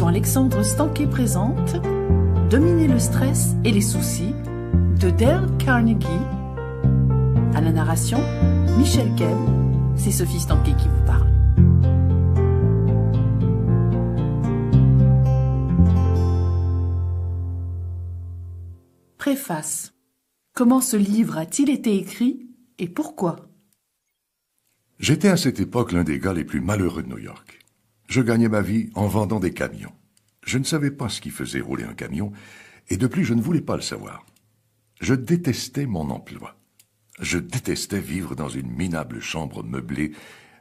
Alexandre Stanquet présente Dominer le stress et les soucis de Dale Carnegie. À la narration, Michel Kem, c'est Sophie Stanquet qui vous parle. Préface. Comment ce livre a-t-il été écrit et pourquoi J'étais à cette époque l'un des gars les plus malheureux de New York. Je gagnais ma vie en vendant des camions. Je ne savais pas ce qui faisait rouler un camion, et de plus je ne voulais pas le savoir. Je détestais mon emploi. Je détestais vivre dans une minable chambre meublée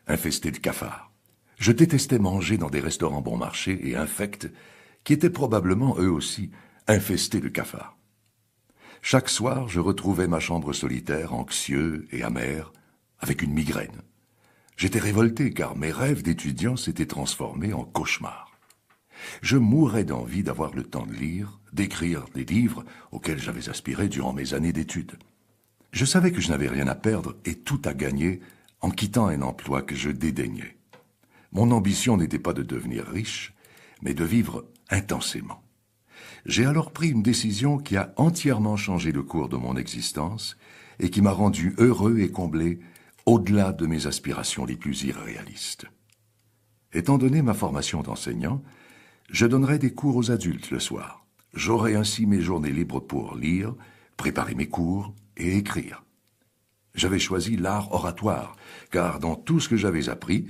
infestée de cafards. Je détestais manger dans des restaurants bon marché et infects qui étaient probablement eux aussi infestés de cafards. Chaque soir, je retrouvais ma chambre solitaire, anxieux et amer, avec une migraine. J'étais révolté car mes rêves d'étudiant s'étaient transformés en cauchemars. Je mourais d'envie d'avoir le temps de lire, d'écrire des livres auxquels j'avais aspiré durant mes années d'études. Je savais que je n'avais rien à perdre et tout à gagner en quittant un emploi que je dédaignais. Mon ambition n'était pas de devenir riche, mais de vivre intensément. J'ai alors pris une décision qui a entièrement changé le cours de mon existence et qui m'a rendu heureux et comblé au-delà de mes aspirations les plus irréalistes. Étant donné ma formation d'enseignant, je donnerai des cours aux adultes le soir. J'aurai ainsi mes journées libres pour lire, préparer mes cours et écrire. J'avais choisi l'art oratoire, car dans tout ce que j'avais appris,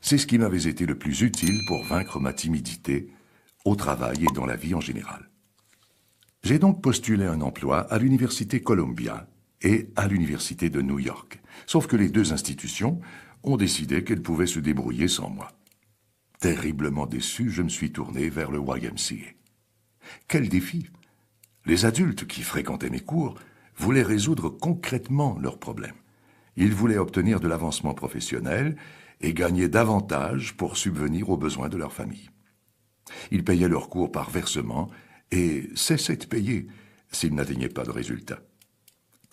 c'est ce qui m'avait été le plus utile pour vaincre ma timidité au travail et dans la vie en général. J'ai donc postulé un emploi à l'Université Columbia, et à l'Université de New York. Sauf que les deux institutions ont décidé qu'elles pouvaient se débrouiller sans moi. Terriblement déçu, je me suis tourné vers le YMCA. Quel défi Les adultes qui fréquentaient mes cours voulaient résoudre concrètement leurs problèmes. Ils voulaient obtenir de l'avancement professionnel et gagner davantage pour subvenir aux besoins de leur famille. Ils payaient leurs cours par versement et cessaient de payer s'ils n'atteignaient pas de résultats.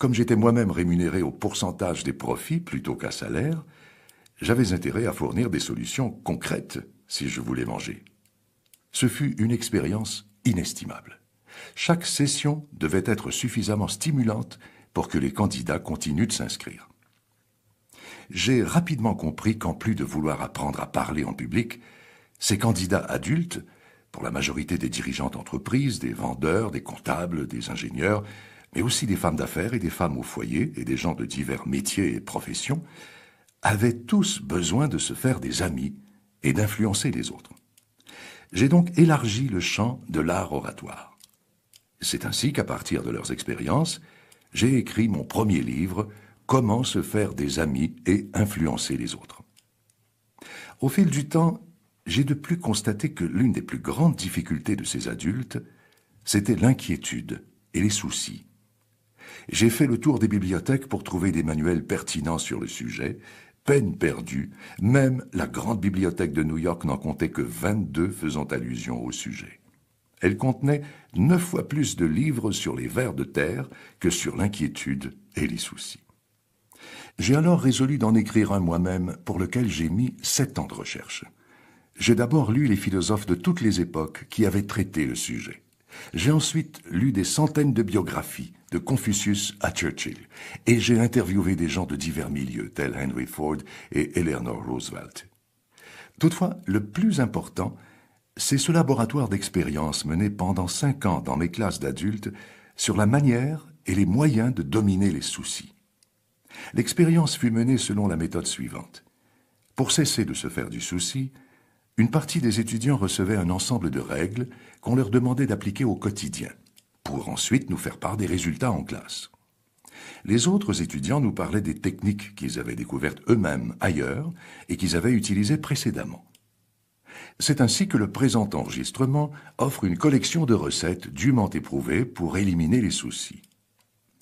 Comme j'étais moi-même rémunéré au pourcentage des profits plutôt qu'à salaire, j'avais intérêt à fournir des solutions concrètes si je voulais manger. Ce fut une expérience inestimable. Chaque session devait être suffisamment stimulante pour que les candidats continuent de s'inscrire. J'ai rapidement compris qu'en plus de vouloir apprendre à parler en public, ces candidats adultes, pour la majorité des dirigeants d'entreprises, des vendeurs, des comptables, des ingénieurs, mais aussi des femmes d'affaires et des femmes au foyer et des gens de divers métiers et professions, avaient tous besoin de se faire des amis et d'influencer les autres. J'ai donc élargi le champ de l'art oratoire. C'est ainsi qu'à partir de leurs expériences, j'ai écrit mon premier livre, Comment se faire des amis et influencer les autres. Au fil du temps, j'ai de plus constaté que l'une des plus grandes difficultés de ces adultes, c'était l'inquiétude et les soucis j'ai fait le tour des bibliothèques pour trouver des manuels pertinents sur le sujet. Peine perdue, même la grande bibliothèque de New York n'en comptait que 22 faisant allusion au sujet. Elle contenait neuf fois plus de livres sur les vers de terre que sur l'inquiétude et les soucis. J'ai alors résolu d'en écrire un moi-même pour lequel j'ai mis sept ans de recherche. J'ai d'abord lu les philosophes de toutes les époques qui avaient traité le sujet. J'ai ensuite lu des centaines de biographies de Confucius à Churchill et j'ai interviewé des gens de divers milieux tels Henry Ford et Eleanor Roosevelt. Toutefois, le plus important, c'est ce laboratoire d'expérience mené pendant cinq ans dans mes classes d'adultes sur la manière et les moyens de dominer les soucis. L'expérience fut menée selon la méthode suivante. Pour cesser de se faire du souci, une partie des étudiants recevait un ensemble de règles qu'on leur demandait d'appliquer au quotidien, pour ensuite nous faire part des résultats en classe. Les autres étudiants nous parlaient des techniques qu'ils avaient découvertes eux-mêmes ailleurs et qu'ils avaient utilisées précédemment. C'est ainsi que le présent enregistrement offre une collection de recettes dûment éprouvées pour éliminer les soucis.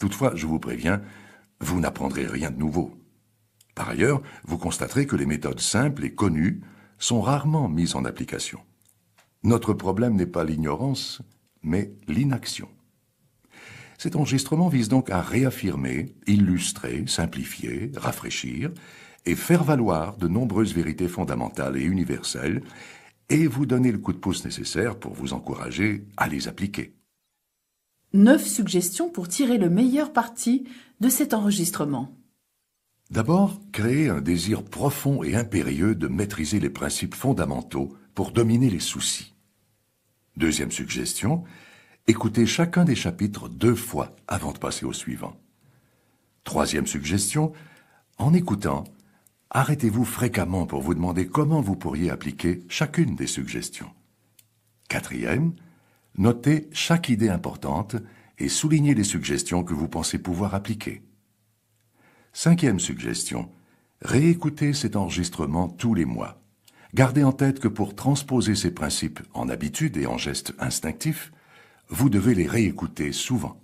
Toutefois, je vous préviens, vous n'apprendrez rien de nouveau. Par ailleurs, vous constaterez que les méthodes simples et connues sont rarement mises en application. Notre problème n'est pas l'ignorance, mais l'inaction. Cet enregistrement vise donc à réaffirmer, illustrer, simplifier, rafraîchir et faire valoir de nombreuses vérités fondamentales et universelles et vous donner le coup de pouce nécessaire pour vous encourager à les appliquer. Neuf suggestions pour tirer le meilleur parti de cet enregistrement. D'abord, créer un désir profond et impérieux de maîtriser les principes fondamentaux pour dominer les soucis. Deuxième suggestion, écoutez chacun des chapitres deux fois avant de passer au suivant. Troisième suggestion, en écoutant, arrêtez-vous fréquemment pour vous demander comment vous pourriez appliquer chacune des suggestions. Quatrième, notez chaque idée importante et soulignez les suggestions que vous pensez pouvoir appliquer. Cinquième suggestion, réécoutez cet enregistrement tous les mois. Gardez en tête que pour transposer ces principes en habitude et en gestes instinctifs, vous devez les réécouter souvent.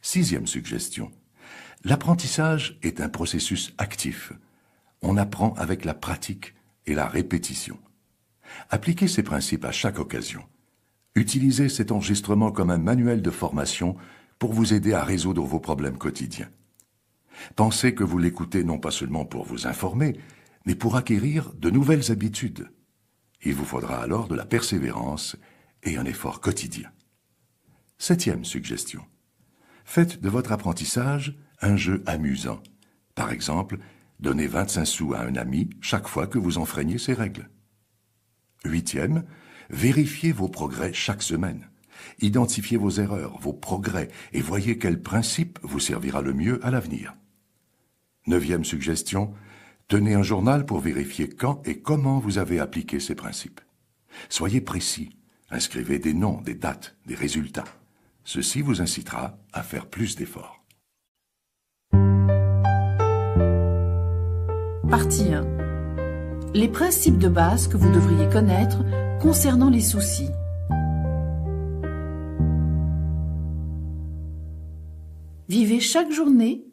Sixième suggestion, l'apprentissage est un processus actif. On apprend avec la pratique et la répétition. Appliquez ces principes à chaque occasion. Utilisez cet enregistrement comme un manuel de formation pour vous aider à résoudre vos problèmes quotidiens. Pensez que vous l'écoutez non pas seulement pour vous informer, mais pour acquérir de nouvelles habitudes. Il vous faudra alors de la persévérance et un effort quotidien. Septième suggestion. Faites de votre apprentissage un jeu amusant. Par exemple, donnez 25 sous à un ami chaque fois que vous enfreignez ses règles. Huitième, vérifiez vos progrès chaque semaine. Identifiez vos erreurs, vos progrès et voyez quel principe vous servira le mieux à l'avenir. Neuvième suggestion, tenez un journal pour vérifier quand et comment vous avez appliqué ces principes. Soyez précis, inscrivez des noms, des dates, des résultats. Ceci vous incitera à faire plus d'efforts. Partie 1. Les principes de base que vous devriez connaître concernant les soucis. Vivez chaque journée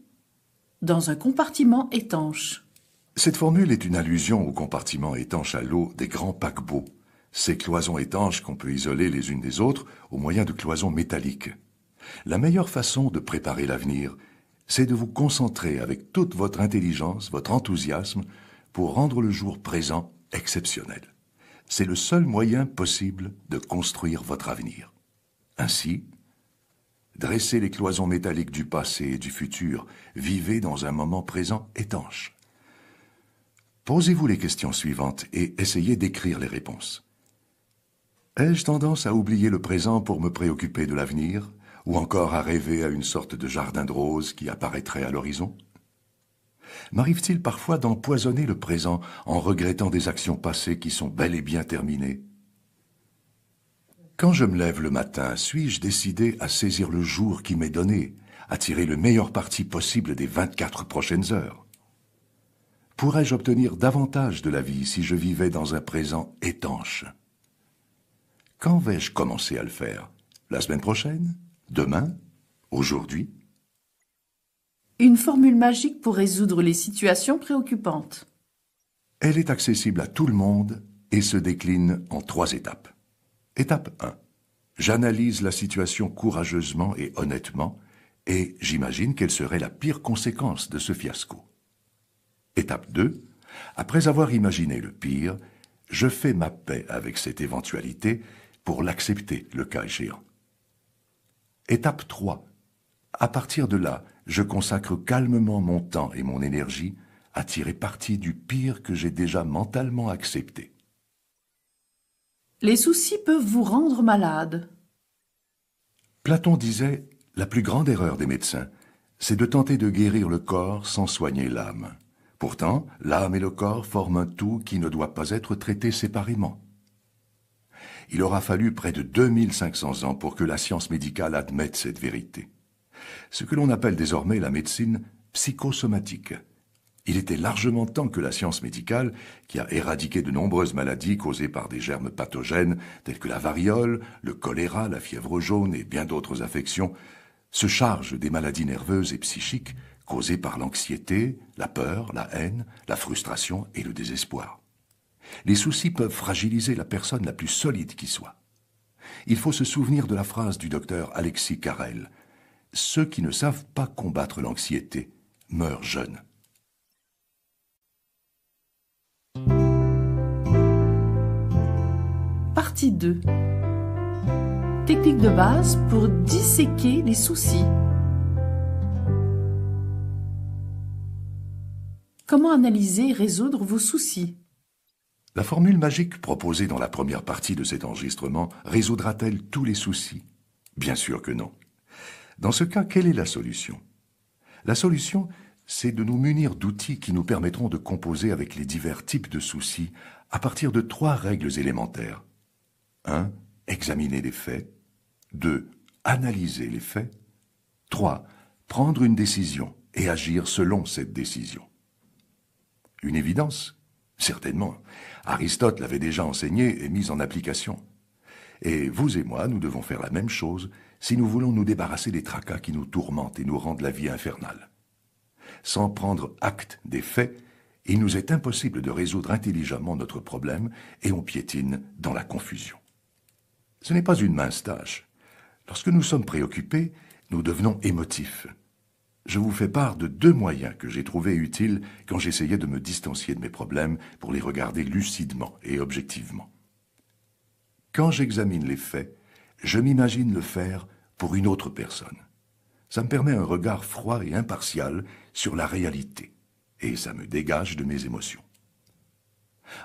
dans un compartiment étanche. Cette formule est une allusion au compartiment étanche à l'eau des grands paquebots, ces cloisons étanches qu'on peut isoler les unes des autres au moyen de cloisons métalliques. La meilleure façon de préparer l'avenir, c'est de vous concentrer avec toute votre intelligence, votre enthousiasme, pour rendre le jour présent exceptionnel. C'est le seul moyen possible de construire votre avenir. Ainsi, dressez les cloisons métalliques du passé et du futur, vivez dans un moment présent étanche. Posez-vous les questions suivantes et essayez d'écrire les réponses. Ai-je tendance à oublier le présent pour me préoccuper de l'avenir, ou encore à rêver à une sorte de jardin de roses qui apparaîtrait à l'horizon M'arrive-t-il parfois d'empoisonner le présent en regrettant des actions passées qui sont bel et bien terminées quand je me lève le matin, suis-je décidé à saisir le jour qui m'est donné, à tirer le meilleur parti possible des 24 prochaines heures Pourrais-je obtenir davantage de la vie si je vivais dans un présent étanche Quand vais-je commencer à le faire La semaine prochaine Demain Aujourd'hui Une formule magique pour résoudre les situations préoccupantes. Elle est accessible à tout le monde et se décline en trois étapes. Étape 1. J'analyse la situation courageusement et honnêtement, et j'imagine quelle serait la pire conséquence de ce fiasco. Étape 2. Après avoir imaginé le pire, je fais ma paix avec cette éventualité pour l'accepter le cas échéant. Étape 3. À partir de là, je consacre calmement mon temps et mon énergie à tirer parti du pire que j'ai déjà mentalement accepté. Les soucis peuvent vous rendre malade. Platon disait La plus grande erreur des médecins, c'est de tenter de guérir le corps sans soigner l'âme. Pourtant, l'âme et le corps forment un tout qui ne doit pas être traité séparément. Il aura fallu près de 2500 ans pour que la science médicale admette cette vérité. Ce que l'on appelle désormais la médecine psychosomatique il était largement temps que la science médicale, qui a éradiqué de nombreuses maladies causées par des germes pathogènes tels que la variole, le choléra, la fièvre jaune et bien d'autres affections, se charge des maladies nerveuses et psychiques causées par l'anxiété, la peur, la haine, la frustration et le désespoir. Les soucis peuvent fragiliser la personne la plus solide qui soit. Il faut se souvenir de la phrase du docteur Alexis Carrel. Ceux qui ne savent pas combattre l'anxiété meurent jeunes. Technique de base pour disséquer les soucis. Comment analyser et résoudre vos soucis La formule magique proposée dans la première partie de cet enregistrement résoudra-t-elle tous les soucis Bien sûr que non. Dans ce cas, quelle est la solution La solution, c'est de nous munir d'outils qui nous permettront de composer avec les divers types de soucis à partir de trois règles élémentaires. 1. Examiner les faits. 2. Analyser les faits. 3. Prendre une décision et agir selon cette décision. Une évidence Certainement. Aristote l'avait déjà enseigné et mis en application. Et vous et moi, nous devons faire la même chose si nous voulons nous débarrasser des tracas qui nous tourmentent et nous rendent la vie infernale. Sans prendre acte des faits, il nous est impossible de résoudre intelligemment notre problème et on piétine dans la confusion. Ce n'est pas une mince tâche. Lorsque nous sommes préoccupés, nous devenons émotifs. Je vous fais part de deux moyens que j'ai trouvés utiles quand j'essayais de me distancier de mes problèmes pour les regarder lucidement et objectivement. Quand j'examine les faits, je m'imagine le faire pour une autre personne. Ça me permet un regard froid et impartial sur la réalité, et ça me dégage de mes émotions.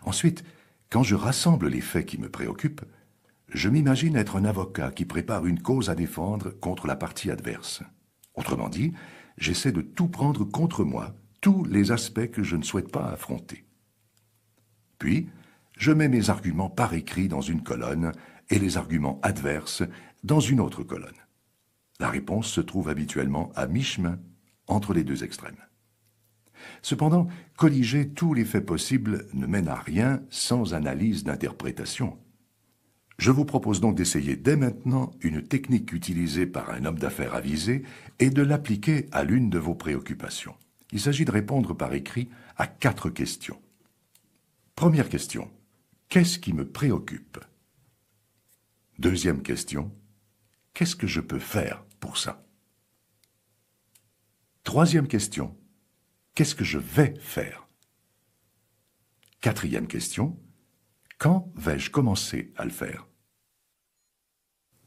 Ensuite, quand je rassemble les faits qui me préoccupent, je m'imagine être un avocat qui prépare une cause à défendre contre la partie adverse. Autrement dit, j'essaie de tout prendre contre moi, tous les aspects que je ne souhaite pas affronter. Puis, je mets mes arguments par écrit dans une colonne et les arguments adverses dans une autre colonne. La réponse se trouve habituellement à mi-chemin entre les deux extrêmes. Cependant, colliger tous les faits possibles ne mène à rien sans analyse d'interprétation. Je vous propose donc d'essayer dès maintenant une technique utilisée par un homme d'affaires avisé et de l'appliquer à l'une de vos préoccupations. Il s'agit de répondre par écrit à quatre questions. Première question. Qu'est-ce qui me préoccupe Deuxième question. Qu'est-ce que je peux faire pour ça Troisième question. Qu'est-ce que je vais faire Quatrième question. Quand vais-je commencer à le faire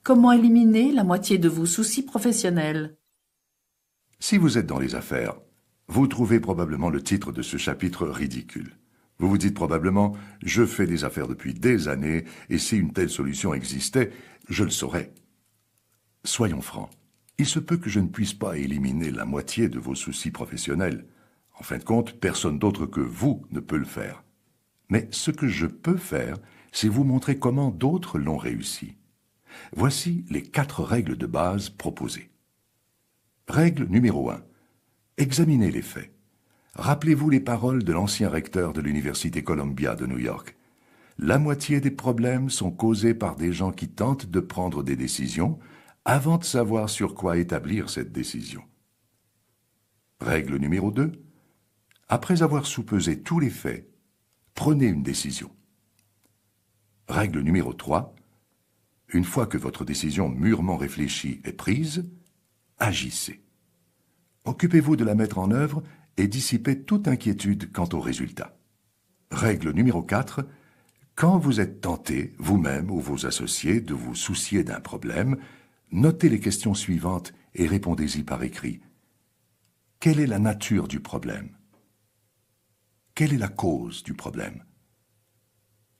Comment éliminer la moitié de vos soucis professionnels Si vous êtes dans les affaires, vous trouvez probablement le titre de ce chapitre ridicule. Vous vous dites probablement ⁇ Je fais des affaires depuis des années, et si une telle solution existait, je le saurais ⁇ Soyons francs, il se peut que je ne puisse pas éliminer la moitié de vos soucis professionnels. En fin de compte, personne d'autre que vous ne peut le faire. Mais ce que je peux faire, c'est vous montrer comment d'autres l'ont réussi. Voici les quatre règles de base proposées. Règle numéro 1. Examinez les faits. Rappelez-vous les paroles de l'ancien recteur de l'Université Columbia de New York. La moitié des problèmes sont causés par des gens qui tentent de prendre des décisions avant de savoir sur quoi établir cette décision. Règle numéro 2. Après avoir soupesé tous les faits Prenez une décision. Règle numéro 3. Une fois que votre décision mûrement réfléchie est prise, agissez. Occupez-vous de la mettre en œuvre et dissipez toute inquiétude quant au résultat. Règle numéro 4. Quand vous êtes tenté, vous-même ou vos associés, de vous soucier d'un problème, notez les questions suivantes et répondez-y par écrit. Quelle est la nature du problème quelle est la cause du problème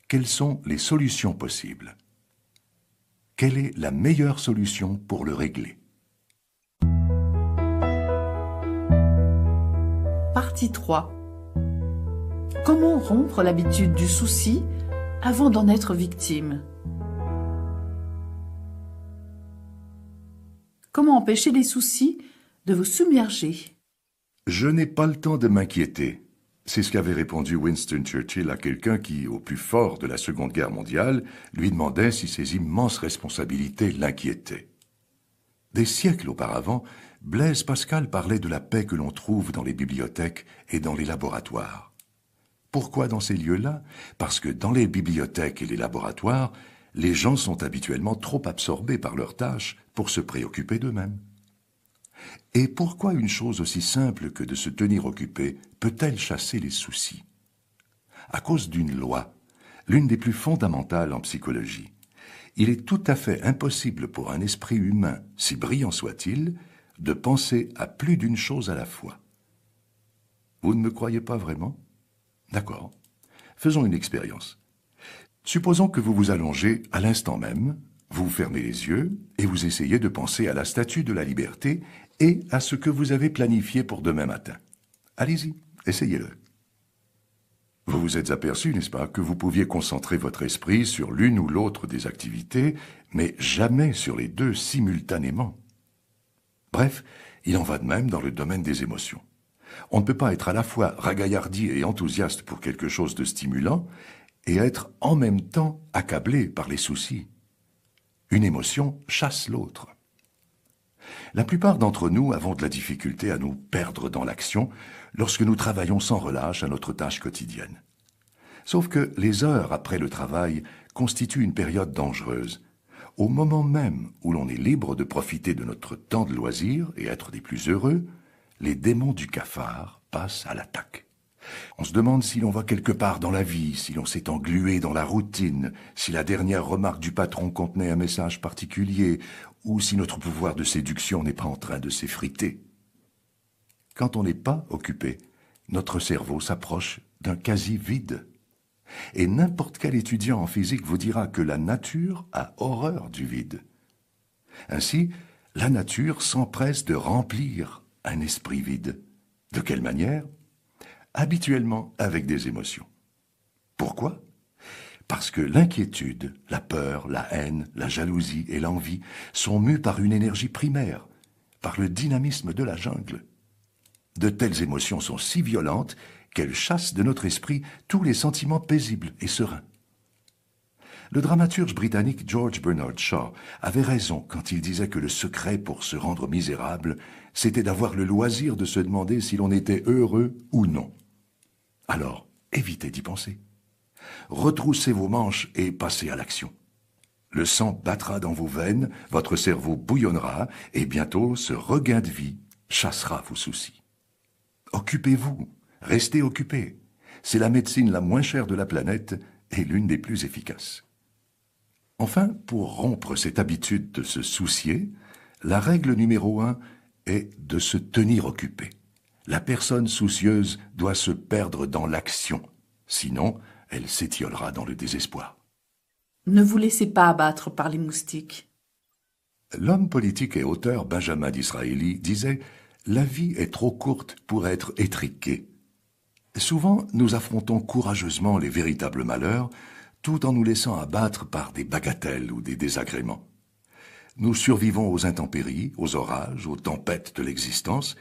Quelles sont les solutions possibles Quelle est la meilleure solution pour le régler Partie 3. Comment rompre l'habitude du souci avant d'en être victime Comment empêcher les soucis de vous submerger Je n'ai pas le temps de m'inquiéter. C'est ce qu'avait répondu Winston Churchill à quelqu'un qui, au plus fort de la Seconde Guerre mondiale, lui demandait si ses immenses responsabilités l'inquiétaient. Des siècles auparavant, Blaise Pascal parlait de la paix que l'on trouve dans les bibliothèques et dans les laboratoires. Pourquoi dans ces lieux-là Parce que dans les bibliothèques et les laboratoires, les gens sont habituellement trop absorbés par leurs tâches pour se préoccuper d'eux-mêmes. Et pourquoi une chose aussi simple que de se tenir occupé peut-elle chasser les soucis À cause d'une loi, l'une des plus fondamentales en psychologie. Il est tout à fait impossible pour un esprit humain, si brillant soit-il, de penser à plus d'une chose à la fois. Vous ne me croyez pas vraiment D'accord. Faisons une expérience. Supposons que vous vous allongez à l'instant même, vous fermez les yeux et vous essayez de penser à la statue de la liberté et à ce que vous avez planifié pour demain matin. Allez-y, essayez-le. Vous vous êtes aperçu, n'est-ce pas, que vous pouviez concentrer votre esprit sur l'une ou l'autre des activités, mais jamais sur les deux simultanément. Bref, il en va de même dans le domaine des émotions. On ne peut pas être à la fois ragaillardi et enthousiaste pour quelque chose de stimulant et être en même temps accablé par les soucis. Une émotion chasse l'autre. La plupart d'entre nous avons de la difficulté à nous perdre dans l'action lorsque nous travaillons sans relâche à notre tâche quotidienne. Sauf que les heures après le travail constituent une période dangereuse. Au moment même où l'on est libre de profiter de notre temps de loisir et être des plus heureux, les démons du cafard passent à l'attaque. On se demande si l'on va quelque part dans la vie, si l'on s'est englué dans la routine, si la dernière remarque du patron contenait un message particulier, ou si notre pouvoir de séduction n'est pas en train de s'effriter. Quand on n'est pas occupé, notre cerveau s'approche d'un quasi vide. Et n'importe quel étudiant en physique vous dira que la nature a horreur du vide. Ainsi, la nature s'empresse de remplir un esprit vide. De quelle manière habituellement avec des émotions. Pourquoi Parce que l'inquiétude, la peur, la haine, la jalousie et l'envie sont mues par une énergie primaire, par le dynamisme de la jungle. De telles émotions sont si violentes qu'elles chassent de notre esprit tous les sentiments paisibles et sereins. Le dramaturge britannique George Bernard Shaw avait raison quand il disait que le secret pour se rendre misérable, c'était d'avoir le loisir de se demander si l'on était heureux ou non. Alors, évitez d'y penser. Retroussez vos manches et passez à l'action. Le sang battra dans vos veines, votre cerveau bouillonnera, et bientôt ce regain de vie chassera vos soucis. Occupez-vous, restez occupé. C'est la médecine la moins chère de la planète et l'une des plus efficaces. Enfin, pour rompre cette habitude de se soucier, la règle numéro un est de se tenir occupé la personne soucieuse doit se perdre dans l'action, sinon elle s'étiolera dans le désespoir. Ne vous laissez pas abattre par les moustiques. L'homme politique et auteur Benjamin Disraeli disait La vie est trop courte pour être étriquée. Souvent, nous affrontons courageusement les véritables malheurs, tout en nous laissant abattre par des bagatelles ou des désagréments. Nous survivons aux intempéries, aux orages, aux tempêtes de l'existence,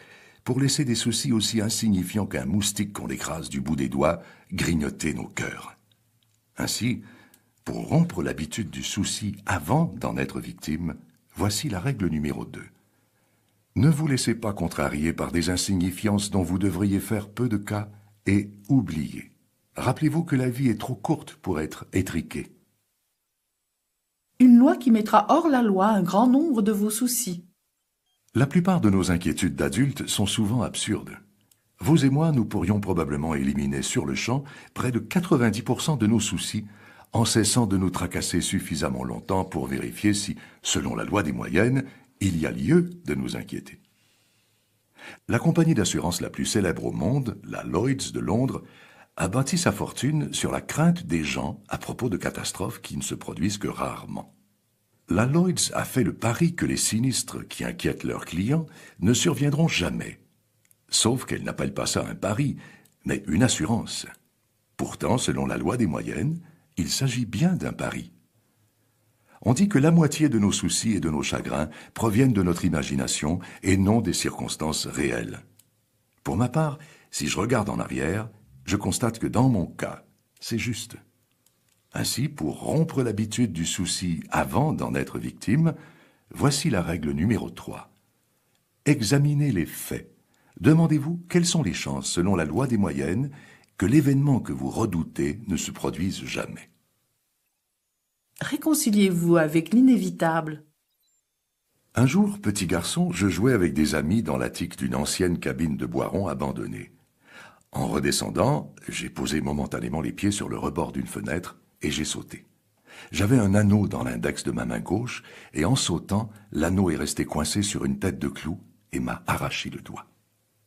pour laisser des soucis aussi insignifiants qu'un moustique qu'on écrase du bout des doigts grignoter nos cœurs. Ainsi, pour rompre l'habitude du souci avant d'en être victime, voici la règle numéro 2. Ne vous laissez pas contrarier par des insignifiances dont vous devriez faire peu de cas et oublier. Rappelez-vous que la vie est trop courte pour être étriquée. Une loi qui mettra hors la loi un grand nombre de vos soucis. La plupart de nos inquiétudes d'adultes sont souvent absurdes. Vous et moi, nous pourrions probablement éliminer sur le champ près de 90% de nos soucis en cessant de nous tracasser suffisamment longtemps pour vérifier si, selon la loi des moyennes, il y a lieu de nous inquiéter. La compagnie d'assurance la plus célèbre au monde, la Lloyds de Londres, a bâti sa fortune sur la crainte des gens à propos de catastrophes qui ne se produisent que rarement la Lloyds a fait le pari que les sinistres qui inquiètent leurs clients ne surviendront jamais. Sauf qu'elle n'appelle pas ça un pari, mais une assurance. Pourtant, selon la loi des moyennes, il s'agit bien d'un pari. On dit que la moitié de nos soucis et de nos chagrins proviennent de notre imagination et non des circonstances réelles. Pour ma part, si je regarde en arrière, je constate que dans mon cas, c'est juste. Ainsi, pour rompre l'habitude du souci avant d'en être victime, voici la règle numéro 3. Examinez les faits. Demandez-vous quelles sont les chances, selon la loi des moyennes, que l'événement que vous redoutez ne se produise jamais. Réconciliez-vous avec l'inévitable. Un jour, petit garçon, je jouais avec des amis dans l'attique d'une ancienne cabine de Boiron abandonnée. En redescendant, j'ai posé momentanément les pieds sur le rebord d'une fenêtre et j'ai sauté. J'avais un anneau dans l'index de ma main gauche, et en sautant, l'anneau est resté coincé sur une tête de clou et m'a arraché le doigt.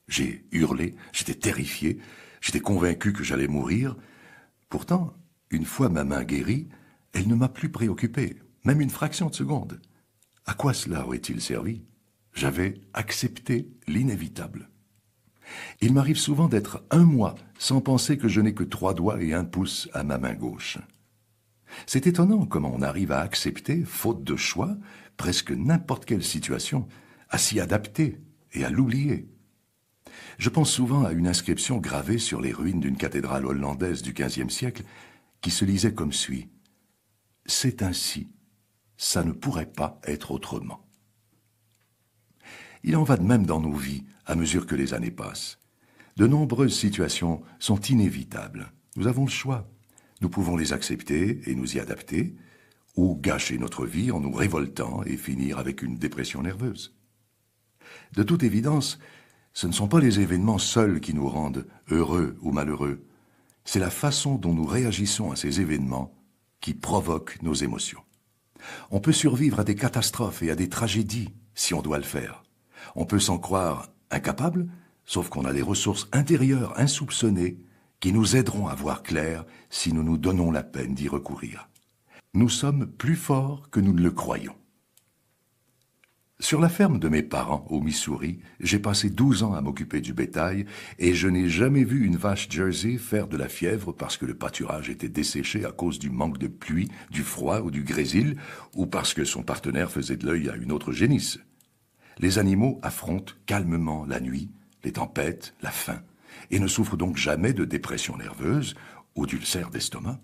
J'ai hurlé, j'étais terrifié, j'étais convaincu que j'allais mourir. Pourtant, une fois ma main guérie, elle ne m'a plus préoccupé, même une fraction de seconde. À quoi cela aurait-il servi J'avais accepté l'inévitable. Il m'arrive souvent d'être un mois sans penser que je n'ai que trois doigts et un pouce à ma main gauche. C'est étonnant comment on arrive à accepter, faute de choix, presque n'importe quelle situation, à s'y adapter et à l'oublier. Je pense souvent à une inscription gravée sur les ruines d'une cathédrale hollandaise du XVe siècle qui se lisait comme suit. C'est ainsi, ça ne pourrait pas être autrement. Il en va de même dans nos vies à mesure que les années passent. De nombreuses situations sont inévitables. Nous avons le choix. Nous pouvons les accepter et nous y adapter, ou gâcher notre vie en nous révoltant et finir avec une dépression nerveuse. De toute évidence, ce ne sont pas les événements seuls qui nous rendent heureux ou malheureux, c'est la façon dont nous réagissons à ces événements qui provoque nos émotions. On peut survivre à des catastrophes et à des tragédies si on doit le faire. On peut s'en croire incapable, sauf qu'on a des ressources intérieures insoupçonnées qui nous aideront à voir clair si nous nous donnons la peine d'y recourir. Nous sommes plus forts que nous ne le croyons. Sur la ferme de mes parents, au Missouri, j'ai passé douze ans à m'occuper du bétail, et je n'ai jamais vu une vache Jersey faire de la fièvre parce que le pâturage était desséché à cause du manque de pluie, du froid ou du grésil, ou parce que son partenaire faisait de l'œil à une autre génisse. Les animaux affrontent calmement la nuit, les tempêtes, la faim et ne souffre donc jamais de dépression nerveuse ou d'ulcère d'estomac.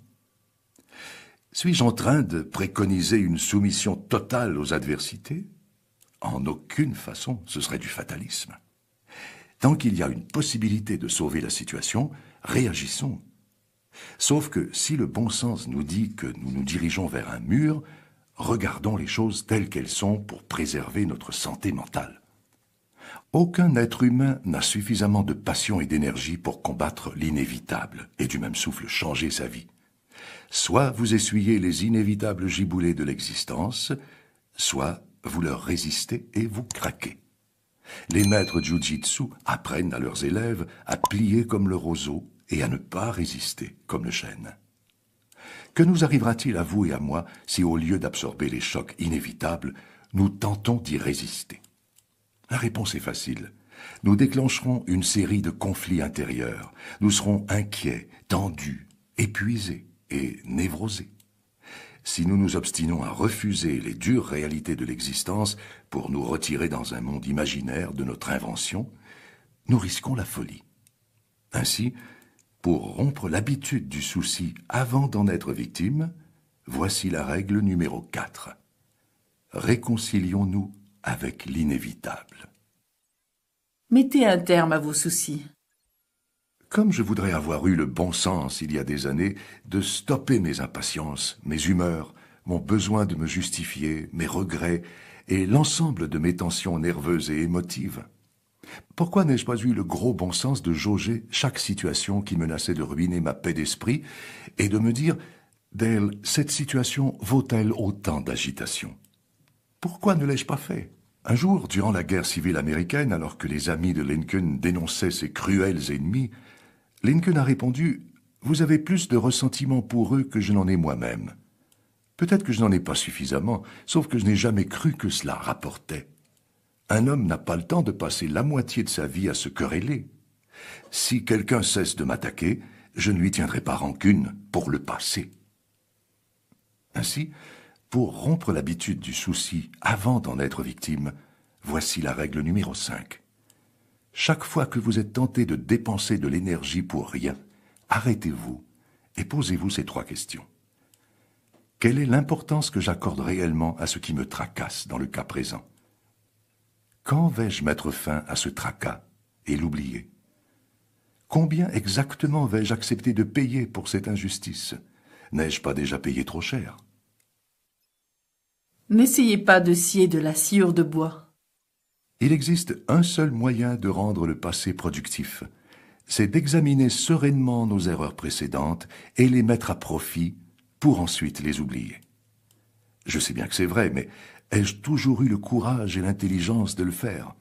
Suis-je en train de préconiser une soumission totale aux adversités En aucune façon, ce serait du fatalisme. Tant qu'il y a une possibilité de sauver la situation, réagissons. Sauf que si le bon sens nous dit que nous nous dirigeons vers un mur, regardons les choses telles qu'elles sont pour préserver notre santé mentale. Aucun être humain n'a suffisamment de passion et d'énergie pour combattre l'inévitable et du même souffle changer sa vie. Soit vous essuyez les inévitables giboulées de l'existence, soit vous leur résistez et vous craquez. Les maîtres jujitsu apprennent à leurs élèves à plier comme le roseau et à ne pas résister comme le chêne. Que nous arrivera-t-il à vous et à moi si, au lieu d'absorber les chocs inévitables, nous tentons d'y résister la réponse est facile. Nous déclencherons une série de conflits intérieurs. Nous serons inquiets, tendus, épuisés et névrosés. Si nous nous obstinons à refuser les dures réalités de l'existence pour nous retirer dans un monde imaginaire de notre invention, nous risquons la folie. Ainsi, pour rompre l'habitude du souci avant d'en être victime, voici la règle numéro 4. Réconcilions-nous avec l'inévitable. Mettez un terme à vos soucis. Comme je voudrais avoir eu le bon sens il y a des années de stopper mes impatiences, mes humeurs, mon besoin de me justifier, mes regrets et l'ensemble de mes tensions nerveuses et émotives. Pourquoi n'ai-je pas eu le gros bon sens de jauger chaque situation qui menaçait de ruiner ma paix d'esprit et de me dire Dale, cette situation vaut-elle autant d'agitation Pourquoi ne l'ai-je pas fait un jour, durant la guerre civile américaine, alors que les amis de Lincoln dénonçaient ses cruels ennemis, Lincoln a répondu Vous avez plus de ressentiment pour eux que je n'en ai moi-même. Peut-être que je n'en ai pas suffisamment, sauf que je n'ai jamais cru que cela rapportait. Un homme n'a pas le temps de passer la moitié de sa vie à se quereller. Si quelqu'un cesse de m'attaquer, je ne lui tiendrai pas rancune pour le passé. Ainsi, pour rompre l'habitude du souci avant d'en être victime, voici la règle numéro 5. Chaque fois que vous êtes tenté de dépenser de l'énergie pour rien, arrêtez-vous et posez-vous ces trois questions. Quelle est l'importance que j'accorde réellement à ce qui me tracasse dans le cas présent Quand vais-je mettre fin à ce tracas et l'oublier Combien exactement vais-je accepter de payer pour cette injustice N'ai-je pas déjà payé trop cher N'essayez pas de scier de la sciure de bois. Il existe un seul moyen de rendre le passé productif, c'est d'examiner sereinement nos erreurs précédentes et les mettre à profit pour ensuite les oublier. Je sais bien que c'est vrai, mais ai-je toujours eu le courage et l'intelligence de le faire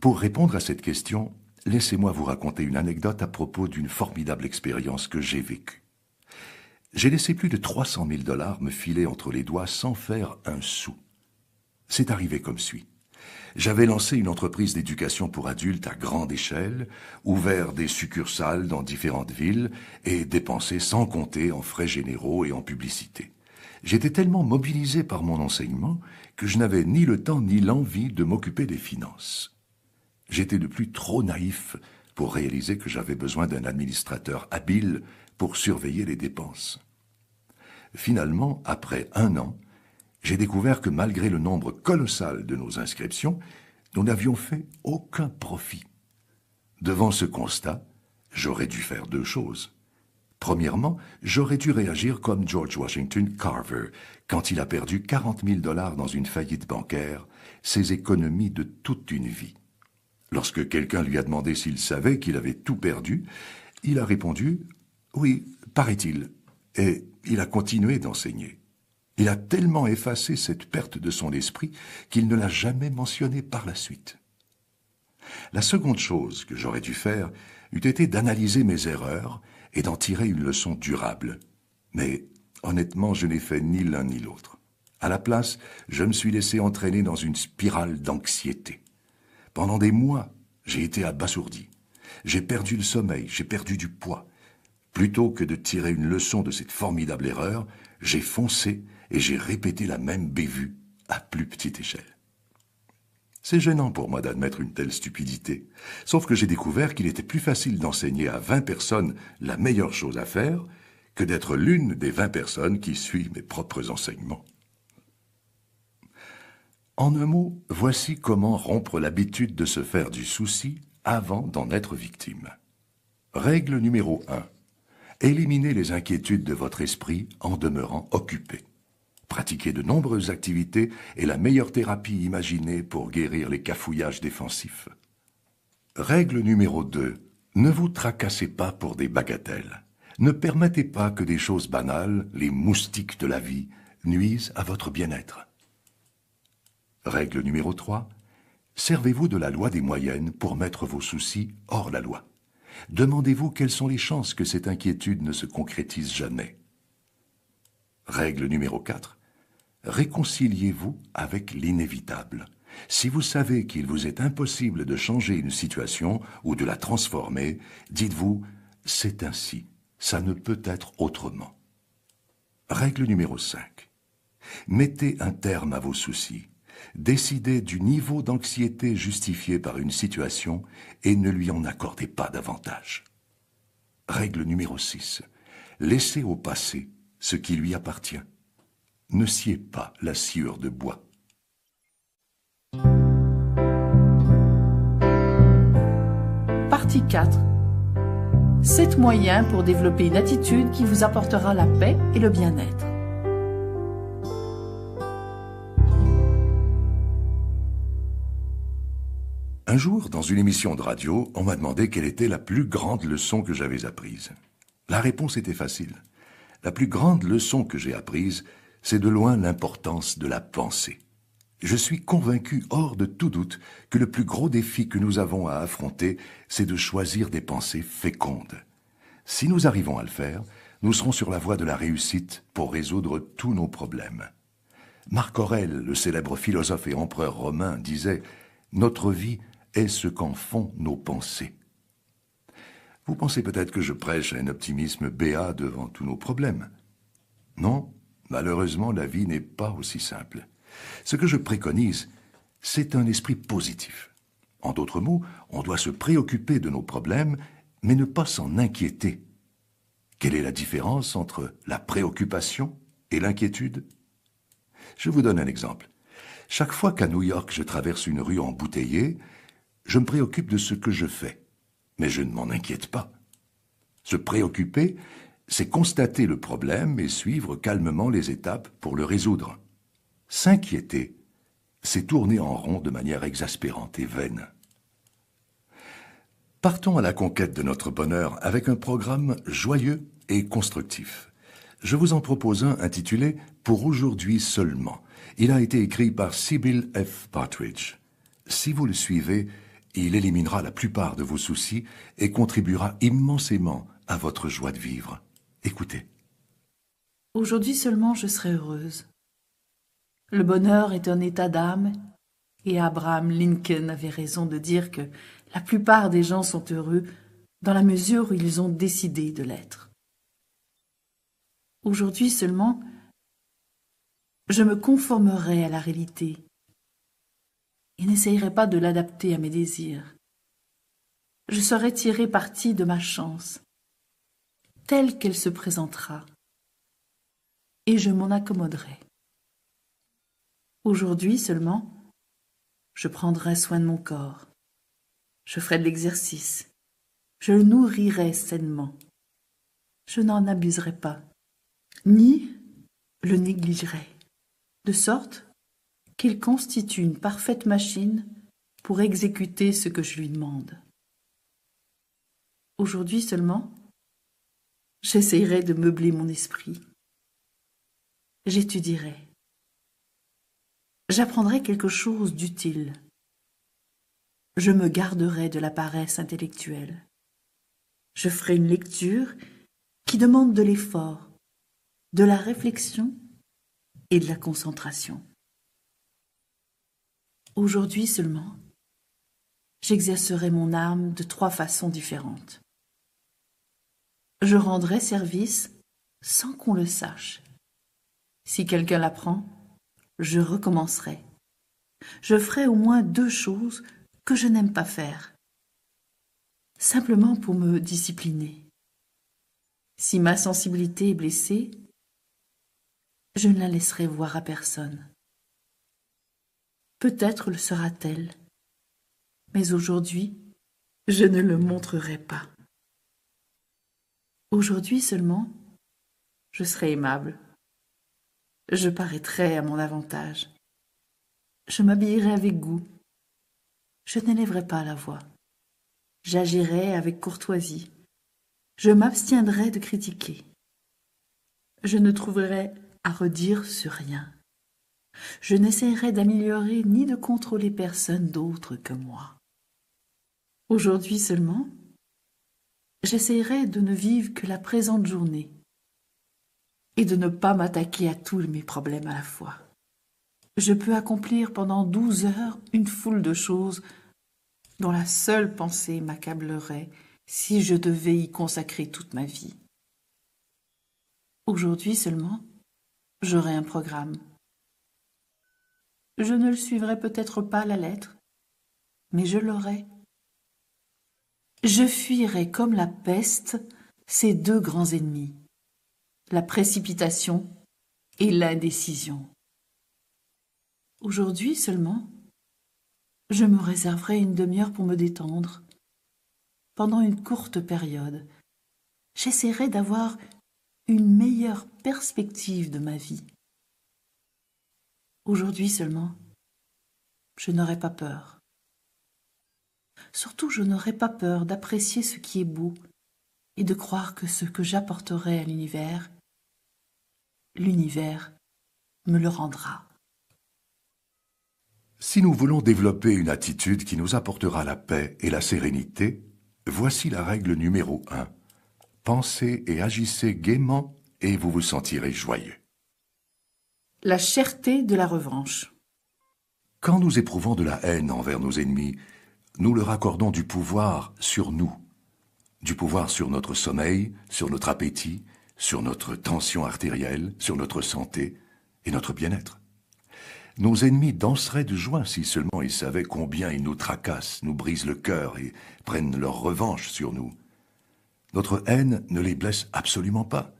Pour répondre à cette question, laissez-moi vous raconter une anecdote à propos d'une formidable expérience que j'ai vécue. J'ai laissé plus de 300 000 dollars me filer entre les doigts sans faire un sou. C'est arrivé comme suit. J'avais lancé une entreprise d'éducation pour adultes à grande échelle, ouvert des succursales dans différentes villes et dépensé sans compter en frais généraux et en publicité. J'étais tellement mobilisé par mon enseignement que je n'avais ni le temps ni l'envie de m'occuper des finances. J'étais de plus trop naïf pour réaliser que j'avais besoin d'un administrateur habile pour surveiller les dépenses. Finalement, après un an, j'ai découvert que malgré le nombre colossal de nos inscriptions, nous n'avions fait aucun profit. Devant ce constat, j'aurais dû faire deux choses. Premièrement, j'aurais dû réagir comme George Washington Carver quand il a perdu 40 000 dollars dans une faillite bancaire, ses économies de toute une vie. Lorsque quelqu'un lui a demandé s'il savait qu'il avait tout perdu, il a répondu oui, paraît-il. Et il a continué d'enseigner. Il a tellement effacé cette perte de son esprit qu'il ne l'a jamais mentionnée par la suite. La seconde chose que j'aurais dû faire eût été d'analyser mes erreurs et d'en tirer une leçon durable. Mais honnêtement, je n'ai fait ni l'un ni l'autre. À la place, je me suis laissé entraîner dans une spirale d'anxiété. Pendant des mois, j'ai été abasourdi. J'ai perdu le sommeil, j'ai perdu du poids, Plutôt que de tirer une leçon de cette formidable erreur, j'ai foncé et j'ai répété la même bévue à plus petite échelle. C'est gênant pour moi d'admettre une telle stupidité, sauf que j'ai découvert qu'il était plus facile d'enseigner à 20 personnes la meilleure chose à faire que d'être l'une des vingt personnes qui suit mes propres enseignements. En un mot, voici comment rompre l'habitude de se faire du souci avant d'en être victime. Règle numéro 1. Éliminez les inquiétudes de votre esprit en demeurant occupé. Pratiquez de nombreuses activités est la meilleure thérapie imaginée pour guérir les cafouillages défensifs. Règle numéro 2. Ne vous tracassez pas pour des bagatelles. Ne permettez pas que des choses banales, les moustiques de la vie, nuisent à votre bien-être. Règle numéro 3. Servez-vous de la loi des moyennes pour mettre vos soucis hors la loi demandez-vous quelles sont les chances que cette inquiétude ne se concrétise jamais. Règle numéro 4. Réconciliez-vous avec l'inévitable. Si vous savez qu'il vous est impossible de changer une situation ou de la transformer, dites-vous ⁇ C'est ainsi, ça ne peut être autrement ⁇ Règle numéro 5. Mettez un terme à vos soucis. Décidez du niveau d'anxiété justifié par une situation et ne lui en accordez pas davantage. Règle numéro 6. Laissez au passé ce qui lui appartient. Ne siez pas la sciure de bois. Partie 4. 7 moyens pour développer une attitude qui vous apportera la paix et le bien-être. Un jour, dans une émission de radio, on m'a demandé quelle était la plus grande leçon que j'avais apprise. La réponse était facile. La plus grande leçon que j'ai apprise, c'est de loin l'importance de la pensée. Je suis convaincu, hors de tout doute, que le plus gros défi que nous avons à affronter, c'est de choisir des pensées fécondes. Si nous arrivons à le faire, nous serons sur la voie de la réussite pour résoudre tous nos problèmes. Marc Aurèle, le célèbre philosophe et empereur romain, disait ⁇ Notre vie est ce qu'en font nos pensées. Vous pensez peut-être que je prêche un optimisme béat devant tous nos problèmes. Non, malheureusement, la vie n'est pas aussi simple. Ce que je préconise, c'est un esprit positif. En d'autres mots, on doit se préoccuper de nos problèmes, mais ne pas s'en inquiéter. Quelle est la différence entre la préoccupation et l'inquiétude Je vous donne un exemple. Chaque fois qu'à New York je traverse une rue embouteillée, je me préoccupe de ce que je fais, mais je ne m'en inquiète pas. Se préoccuper, c'est constater le problème et suivre calmement les étapes pour le résoudre. S'inquiéter, c'est tourner en rond de manière exaspérante et vaine. Partons à la conquête de notre bonheur avec un programme joyeux et constructif. Je vous en propose un intitulé Pour aujourd'hui seulement. Il a été écrit par Sybil F. Partridge. Si vous le suivez, il éliminera la plupart de vos soucis et contribuera immensément à votre joie de vivre. Écoutez. Aujourd'hui seulement je serai heureuse. Le bonheur est un état d'âme, et Abraham Lincoln avait raison de dire que la plupart des gens sont heureux dans la mesure où ils ont décidé de l'être. Aujourd'hui seulement, je me conformerai à la réalité et n'essayerai pas de l'adapter à mes désirs. Je saurai tirer parti de ma chance, telle qu'elle se présentera, et je m'en accommoderai. Aujourd'hui seulement, je prendrai soin de mon corps, je ferai de l'exercice, je le nourrirai sainement, je n'en abuserai pas, ni le négligerai, de sorte qu'il constitue une parfaite machine pour exécuter ce que je lui demande. Aujourd'hui seulement, j'essayerai de meubler mon esprit. J'étudierai. J'apprendrai quelque chose d'utile. Je me garderai de la paresse intellectuelle. Je ferai une lecture qui demande de l'effort, de la réflexion et de la concentration aujourd'hui seulement, j'exercerai mon âme de trois façons différentes. Je rendrai service sans qu'on le sache. Si quelqu'un l'apprend, je recommencerai. Je ferai au moins deux choses que je n'aime pas faire, simplement pour me discipliner. Si ma sensibilité est blessée, je ne la laisserai voir à personne peut-être le sera-t-elle. Mais aujourd'hui, je ne le montrerai pas. Aujourd'hui seulement, je serai aimable. Je paraîtrai à mon avantage. Je m'habillerai avec goût. Je n'élèverai pas la voix. J'agirai avec courtoisie. Je m'abstiendrai de critiquer. Je ne trouverai à redire sur rien. Je n'essaierai d'améliorer ni de contrôler personne d'autre que moi. Aujourd'hui seulement, j'essaierai de ne vivre que la présente journée et de ne pas m'attaquer à tous mes problèmes à la fois. Je peux accomplir pendant douze heures une foule de choses dont la seule pensée m'accablerait si je devais y consacrer toute ma vie. Aujourd'hui seulement, j'aurai un programme je ne le suivrai peut-être pas la lettre, mais je l'aurai. Je fuirai comme la peste ces deux grands ennemis, la précipitation et l'indécision. Aujourd'hui seulement, je me réserverai une demi-heure pour me détendre. Pendant une courte période, j'essaierai d'avoir une meilleure perspective de ma vie. Aujourd'hui seulement. Je n'aurai pas peur. Surtout, je n'aurai pas peur d'apprécier ce qui est beau et de croire que ce que j'apporterai à l'univers, l'univers me le rendra. Si nous voulons développer une attitude qui nous apportera la paix et la sérénité, voici la règle numéro 1. Pensez et agissez gaiement et vous vous sentirez joyeux. La cherté de la revanche. Quand nous éprouvons de la haine envers nos ennemis, nous leur accordons du pouvoir sur nous, du pouvoir sur notre sommeil, sur notre appétit, sur notre tension artérielle, sur notre santé et notre bien-être. Nos ennemis danseraient de joie si seulement ils savaient combien ils nous tracassent, nous brisent le cœur et prennent leur revanche sur nous. Notre haine ne les blesse absolument pas,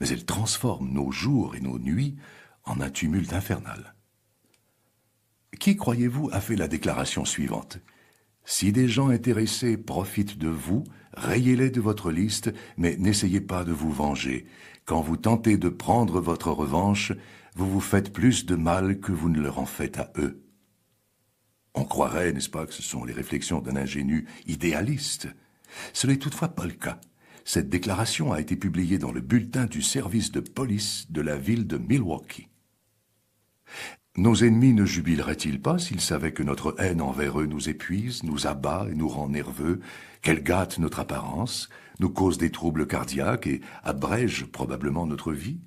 mais elle transforme nos jours et nos nuits en un tumulte infernal. Qui croyez-vous a fait la déclaration suivante Si des gens intéressés profitent de vous, rayez-les de votre liste, mais n'essayez pas de vous venger. Quand vous tentez de prendre votre revanche, vous vous faites plus de mal que vous ne leur en faites à eux. On croirait, n'est-ce pas, que ce sont les réflexions d'un ingénu idéaliste. Ce n'est toutefois pas le cas. Cette déclaration a été publiée dans le bulletin du service de police de la ville de Milwaukee. Nos ennemis ne jubileraient-ils pas s'ils savaient que notre haine envers eux nous épuise, nous abat et nous rend nerveux, qu'elle gâte notre apparence, nous cause des troubles cardiaques et abrège probablement notre vie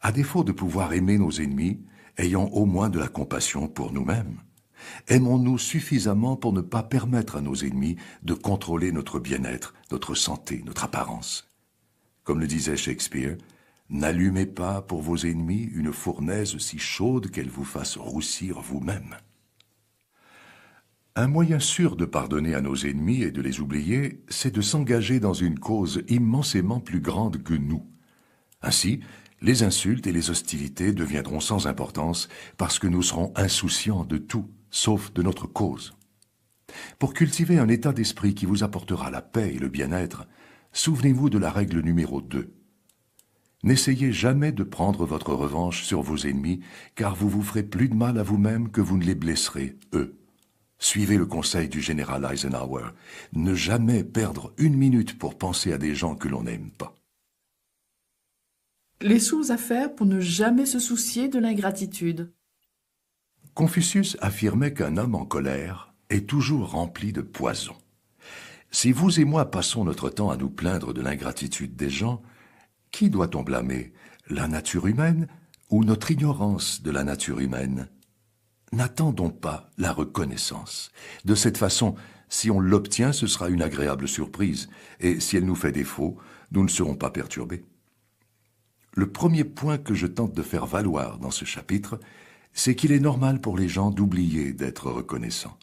À défaut de pouvoir aimer nos ennemis, ayons au moins de la compassion pour nous-mêmes. Aimons-nous suffisamment pour ne pas permettre à nos ennemis de contrôler notre bien-être, notre santé, notre apparence Comme le disait Shakespeare, N'allumez pas pour vos ennemis une fournaise si chaude qu'elle vous fasse roussir vous-même. Un moyen sûr de pardonner à nos ennemis et de les oublier, c'est de s'engager dans une cause immensément plus grande que nous. Ainsi, les insultes et les hostilités deviendront sans importance parce que nous serons insouciants de tout, sauf de notre cause. Pour cultiver un état d'esprit qui vous apportera la paix et le bien-être, souvenez-vous de la règle numéro 2. N'essayez jamais de prendre votre revanche sur vos ennemis, car vous vous ferez plus de mal à vous-même que vous ne les blesserez, eux. Suivez le conseil du général Eisenhower. Ne jamais perdre une minute pour penser à des gens que l'on n'aime pas. Les sous-affaires pour ne jamais se soucier de l'ingratitude. Confucius affirmait qu'un homme en colère est toujours rempli de poison. Si vous et moi passons notre temps à nous plaindre de l'ingratitude des gens, qui doit-on blâmer La nature humaine ou notre ignorance de la nature humaine N'attendons pas la reconnaissance. De cette façon, si on l'obtient, ce sera une agréable surprise, et si elle nous fait défaut, nous ne serons pas perturbés. Le premier point que je tente de faire valoir dans ce chapitre, c'est qu'il est normal pour les gens d'oublier d'être reconnaissants.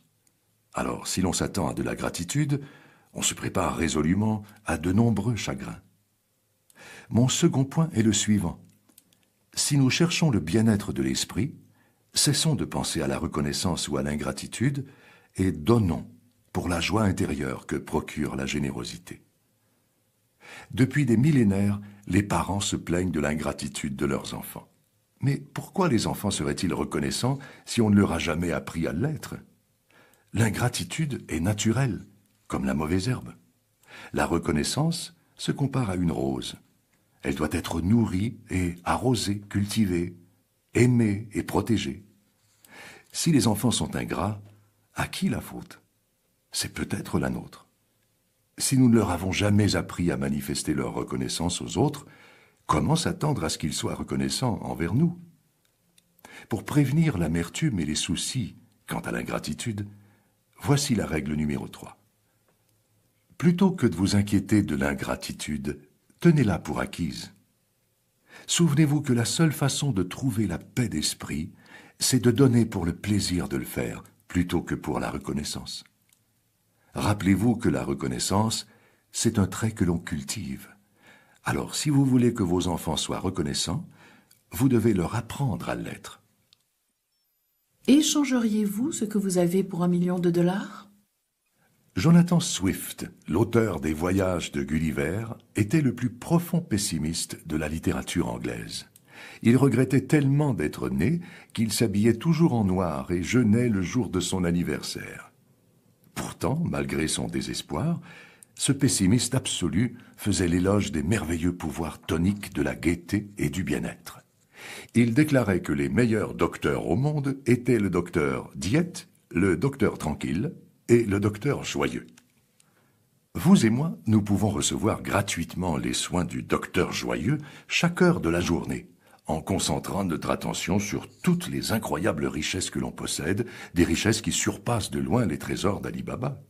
Alors, si l'on s'attend à de la gratitude, on se prépare résolument à de nombreux chagrins. Mon second point est le suivant. Si nous cherchons le bien-être de l'esprit, cessons de penser à la reconnaissance ou à l'ingratitude et donnons pour la joie intérieure que procure la générosité. Depuis des millénaires, les parents se plaignent de l'ingratitude de leurs enfants. Mais pourquoi les enfants seraient-ils reconnaissants si on ne leur a jamais appris à l'être L'ingratitude est naturelle, comme la mauvaise herbe. La reconnaissance se compare à une rose. Elle doit être nourrie et arrosée, cultivée, aimée et protégée. Si les enfants sont ingrats, à qui la faute C'est peut-être la nôtre. Si nous ne leur avons jamais appris à manifester leur reconnaissance aux autres, comment s'attendre à ce qu'ils soient reconnaissants envers nous Pour prévenir l'amertume et les soucis quant à l'ingratitude, voici la règle numéro 3. Plutôt que de vous inquiéter de l'ingratitude tenez-la pour acquise. Souvenez-vous que la seule façon de trouver la paix d'esprit, c'est de donner pour le plaisir de le faire, plutôt que pour la reconnaissance. Rappelez-vous que la reconnaissance, c'est un trait que l'on cultive. Alors si vous voulez que vos enfants soient reconnaissants, vous devez leur apprendre à l'être. Échangeriez-vous ce que vous avez pour un million de dollars Jonathan Swift, l'auteur des Voyages de Gulliver, était le plus profond pessimiste de la littérature anglaise. Il regrettait tellement d'être né qu'il s'habillait toujours en noir et jeûnait le jour de son anniversaire. Pourtant, malgré son désespoir, ce pessimiste absolu faisait l'éloge des merveilleux pouvoirs toniques de la gaieté et du bien-être. Il déclarait que les meilleurs docteurs au monde étaient le docteur Diet, le docteur Tranquille, et le docteur Joyeux. Vous et moi, nous pouvons recevoir gratuitement les soins du docteur Joyeux chaque heure de la journée, en concentrant notre attention sur toutes les incroyables richesses que l'on possède, des richesses qui surpassent de loin les trésors d'Ali Baba.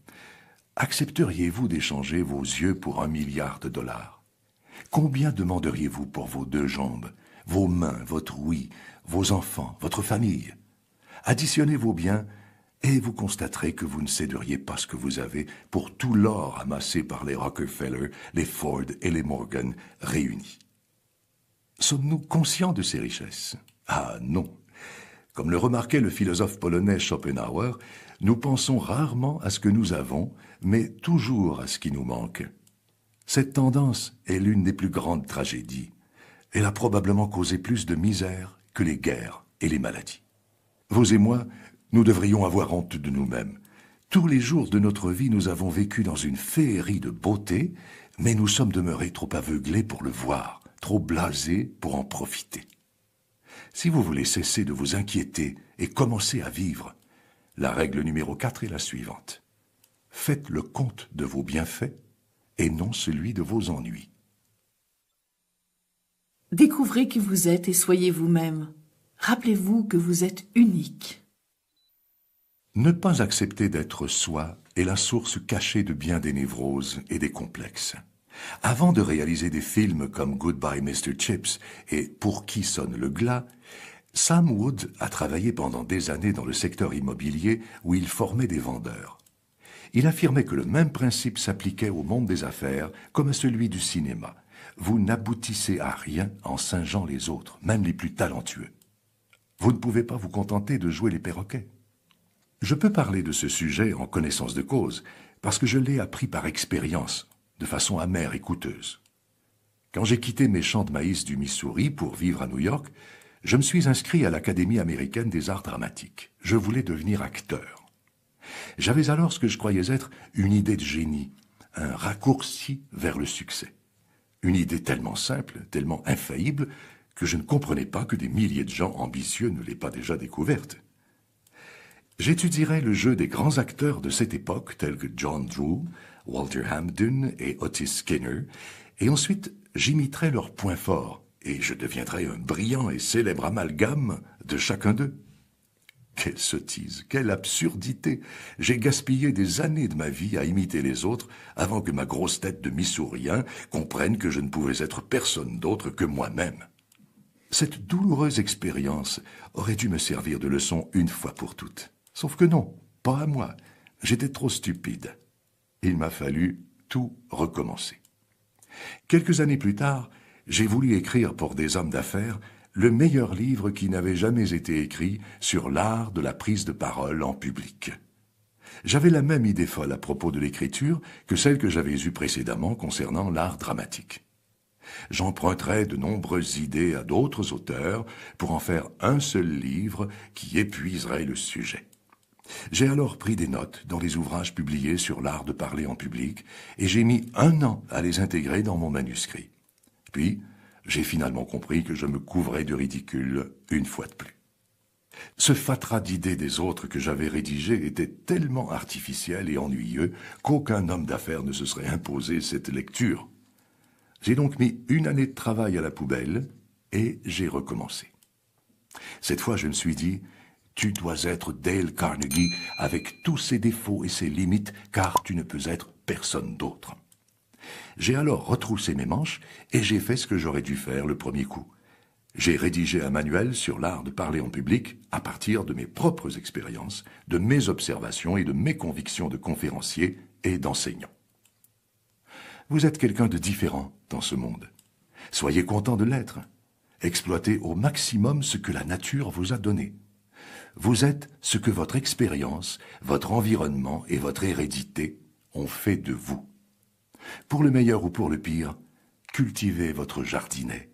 Accepteriez-vous d'échanger vos yeux pour un milliard de dollars Combien demanderiez-vous pour vos deux jambes, vos mains, votre ouïe, vos enfants, votre famille Additionnez vos biens et vous constaterez que vous ne céderiez pas ce que vous avez pour tout l'or amassé par les Rockefeller, les Ford et les Morgan réunis. Sommes-nous conscients de ces richesses Ah non. Comme le remarquait le philosophe polonais Schopenhauer, nous pensons rarement à ce que nous avons, mais toujours à ce qui nous manque. Cette tendance est l'une des plus grandes tragédies. Elle a probablement causé plus de misère que les guerres et les maladies. Vous et moi, nous devrions avoir honte de nous-mêmes. Tous les jours de notre vie, nous avons vécu dans une féerie de beauté, mais nous sommes demeurés trop aveuglés pour le voir, trop blasés pour en profiter. Si vous voulez cesser de vous inquiéter et commencer à vivre, la règle numéro 4 est la suivante. Faites le compte de vos bienfaits et non celui de vos ennuis. Découvrez qui vous êtes et soyez vous-même. Rappelez-vous que vous êtes unique. Ne pas accepter d'être soi est la source cachée de bien des névroses et des complexes. Avant de réaliser des films comme Goodbye Mr. Chips et Pour qui sonne le glas, Sam Wood a travaillé pendant des années dans le secteur immobilier où il formait des vendeurs. Il affirmait que le même principe s'appliquait au monde des affaires comme à celui du cinéma. Vous n'aboutissez à rien en singeant les autres, même les plus talentueux. Vous ne pouvez pas vous contenter de jouer les perroquets. Je peux parler de ce sujet en connaissance de cause, parce que je l'ai appris par expérience, de façon amère et coûteuse. Quand j'ai quitté mes champs de maïs du Missouri pour vivre à New York, je me suis inscrit à l'Académie américaine des arts dramatiques. Je voulais devenir acteur. J'avais alors ce que je croyais être une idée de génie, un raccourci vers le succès. Une idée tellement simple, tellement infaillible, que je ne comprenais pas que des milliers de gens ambitieux ne l'aient pas déjà découverte j'étudierai le jeu des grands acteurs de cette époque tels que John Drew, Walter Hamden et Otis Skinner, et ensuite j'imiterai leurs points forts, et je deviendrai un brillant et célèbre amalgame de chacun d'eux. Quelle sottise, quelle absurdité. J'ai gaspillé des années de ma vie à imiter les autres avant que ma grosse tête de Missourien comprenne que je ne pouvais être personne d'autre que moi-même. Cette douloureuse expérience aurait dû me servir de leçon une fois pour toutes. Sauf que non, pas à moi. J'étais trop stupide. Il m'a fallu tout recommencer. Quelques années plus tard, j'ai voulu écrire pour des hommes d'affaires le meilleur livre qui n'avait jamais été écrit sur l'art de la prise de parole en public. J'avais la même idée folle à propos de l'écriture que celle que j'avais eue précédemment concernant l'art dramatique. J'emprunterais de nombreuses idées à d'autres auteurs pour en faire un seul livre qui épuiserait le sujet. J'ai alors pris des notes dans les ouvrages publiés sur l'art de parler en public, et j'ai mis un an à les intégrer dans mon manuscrit. Puis, j'ai finalement compris que je me couvrais de ridicule une fois de plus. Ce fatras d'idées des autres que j'avais rédigées était tellement artificiel et ennuyeux qu'aucun homme d'affaires ne se serait imposé cette lecture. J'ai donc mis une année de travail à la poubelle et j'ai recommencé. Cette fois, je me suis dit, tu dois être Dale Carnegie avec tous ses défauts et ses limites, car tu ne peux être personne d'autre. J'ai alors retroussé mes manches et j'ai fait ce que j'aurais dû faire le premier coup. J'ai rédigé un manuel sur l'art de parler en public à partir de mes propres expériences, de mes observations et de mes convictions de conférencier et d'enseignant. Vous êtes quelqu'un de différent dans ce monde. Soyez content de l'être. Exploitez au maximum ce que la nature vous a donné. Vous êtes ce que votre expérience, votre environnement et votre hérédité ont fait de vous. Pour le meilleur ou pour le pire, cultivez votre jardinet.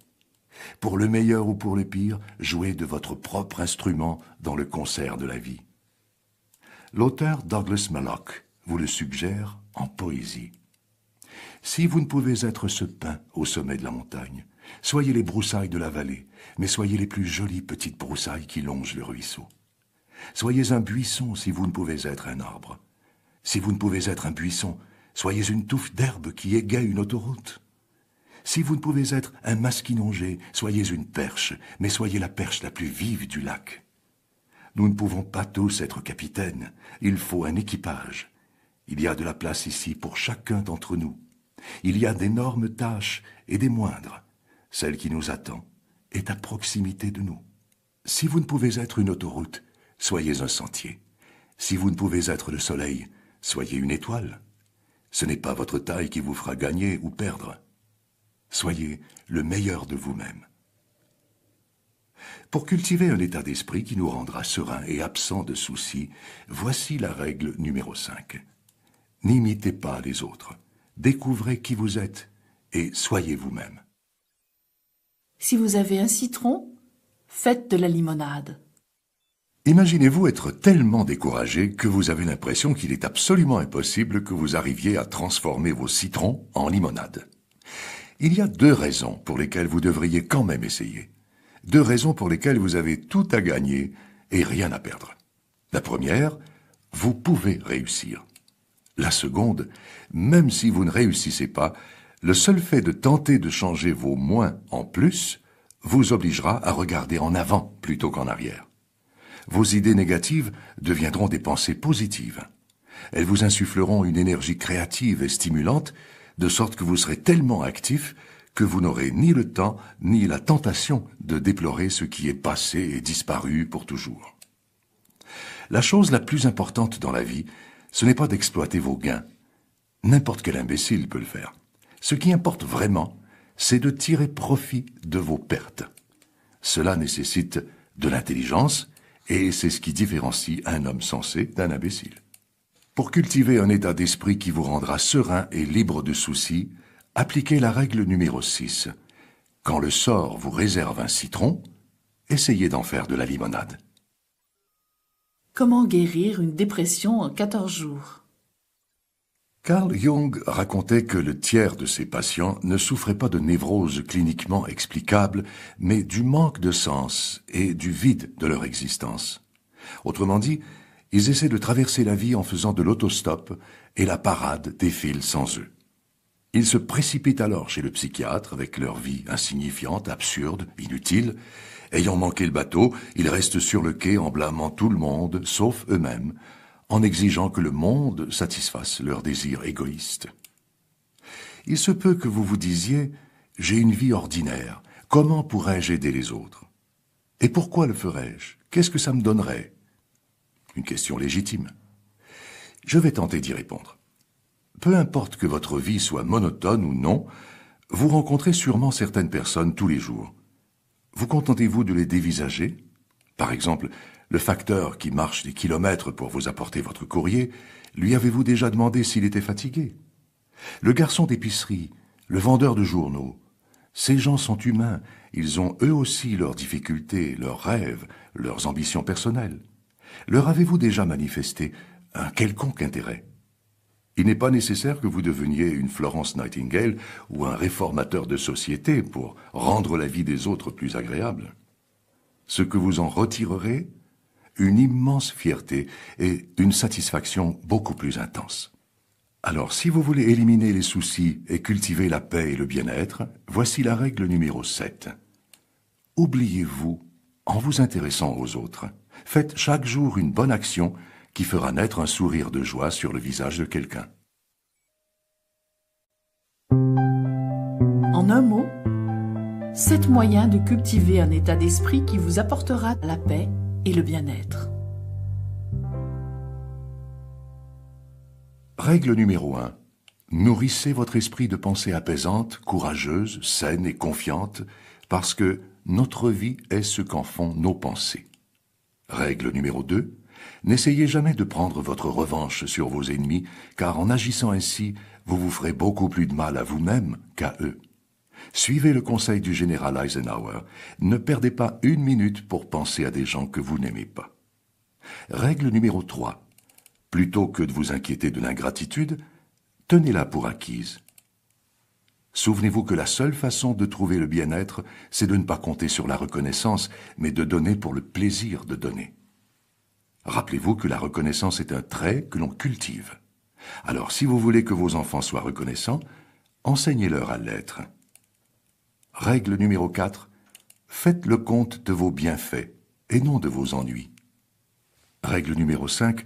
Pour le meilleur ou pour le pire, jouez de votre propre instrument dans le concert de la vie. L'auteur Douglas Mallock vous le suggère en poésie. Si vous ne pouvez être ce pain au sommet de la montagne, soyez les broussailles de la vallée, mais soyez les plus jolies petites broussailles qui longent le ruisseau. Soyez un buisson si vous ne pouvez être un arbre. Si vous ne pouvez être un buisson, soyez une touffe d'herbe qui égaye une autoroute. Si vous ne pouvez être un masquinongé, soyez une perche, mais soyez la perche la plus vive du lac. Nous ne pouvons pas tous être capitaines, il faut un équipage. Il y a de la place ici pour chacun d'entre nous. Il y a d'énormes tâches et des moindres. Celle qui nous attend est à proximité de nous. Si vous ne pouvez être une autoroute, soyez un sentier. Si vous ne pouvez être le soleil, soyez une étoile. Ce n'est pas votre taille qui vous fera gagner ou perdre. Soyez le meilleur de vous-même. Pour cultiver un état d'esprit qui nous rendra serein et absent de soucis, voici la règle numéro 5. N'imitez pas les autres. Découvrez qui vous êtes et soyez vous-même. Si vous avez un citron, faites de la limonade. Imaginez-vous être tellement découragé que vous avez l'impression qu'il est absolument impossible que vous arriviez à transformer vos citrons en limonade. Il y a deux raisons pour lesquelles vous devriez quand même essayer. Deux raisons pour lesquelles vous avez tout à gagner et rien à perdre. La première, vous pouvez réussir. La seconde, même si vous ne réussissez pas, le seul fait de tenter de changer vos moins en plus vous obligera à regarder en avant plutôt qu'en arrière. Vos idées négatives deviendront des pensées positives. Elles vous insuffleront une énergie créative et stimulante, de sorte que vous serez tellement actif que vous n'aurez ni le temps ni la tentation de déplorer ce qui est passé et disparu pour toujours. La chose la plus importante dans la vie, ce n'est pas d'exploiter vos gains. N'importe quel imbécile peut le faire. Ce qui importe vraiment, c'est de tirer profit de vos pertes. Cela nécessite de l'intelligence, et c'est ce qui différencie un homme sensé d'un imbécile. Pour cultiver un état d'esprit qui vous rendra serein et libre de soucis, appliquez la règle numéro 6. Quand le sort vous réserve un citron, essayez d'en faire de la limonade. Comment guérir une dépression en 14 jours Carl Jung racontait que le tiers de ses patients ne souffrait pas de névrose cliniquement explicable, mais du manque de sens et du vide de leur existence. Autrement dit, ils essaient de traverser la vie en faisant de l'autostop et la parade défile sans eux. Ils se précipitent alors chez le psychiatre avec leur vie insignifiante, absurde, inutile. Ayant manqué le bateau, ils restent sur le quai en blâmant tout le monde, sauf eux-mêmes, en exigeant que le monde satisfasse leurs désirs égoïstes. Il se peut que vous vous disiez J'ai une vie ordinaire, comment pourrais-je aider les autres Et pourquoi le ferais-je Qu'est-ce que ça me donnerait Une question légitime. Je vais tenter d'y répondre. Peu importe que votre vie soit monotone ou non, vous rencontrez sûrement certaines personnes tous les jours. Vous contentez-vous de les dévisager Par exemple, le facteur qui marche des kilomètres pour vous apporter votre courrier, lui avez-vous déjà demandé s'il était fatigué Le garçon d'épicerie, le vendeur de journaux, ces gens sont humains, ils ont eux aussi leurs difficultés, leurs rêves, leurs ambitions personnelles. Leur avez-vous déjà manifesté un quelconque intérêt il n'est pas nécessaire que vous deveniez une Florence Nightingale ou un réformateur de société pour rendre la vie des autres plus agréable. Ce que vous en retirerez une immense fierté et une satisfaction beaucoup plus intense. Alors si vous voulez éliminer les soucis et cultiver la paix et le bien-être, voici la règle numéro 7. Oubliez-vous en vous intéressant aux autres. Faites chaque jour une bonne action qui fera naître un sourire de joie sur le visage de quelqu'un. En un mot, sept moyens de cultiver un état d'esprit qui vous apportera la paix et le bien-être. Règle numéro 1. Nourrissez votre esprit de pensées apaisantes, courageuses, saines et confiantes, parce que notre vie est ce qu'en font nos pensées. Règle numéro 2. N'essayez jamais de prendre votre revanche sur vos ennemis, car en agissant ainsi, vous vous ferez beaucoup plus de mal à vous-même qu'à eux. Suivez le conseil du général Eisenhower. Ne perdez pas une minute pour penser à des gens que vous n'aimez pas. Règle numéro 3. Plutôt que de vous inquiéter de l'ingratitude, tenez-la pour acquise. Souvenez-vous que la seule façon de trouver le bien-être, c'est de ne pas compter sur la reconnaissance, mais de donner pour le plaisir de donner. Rappelez-vous que la reconnaissance est un trait que l'on cultive. Alors si vous voulez que vos enfants soient reconnaissants, enseignez-leur à l'être. Règle numéro 4. Faites le compte de vos bienfaits et non de vos ennuis. Règle numéro 5.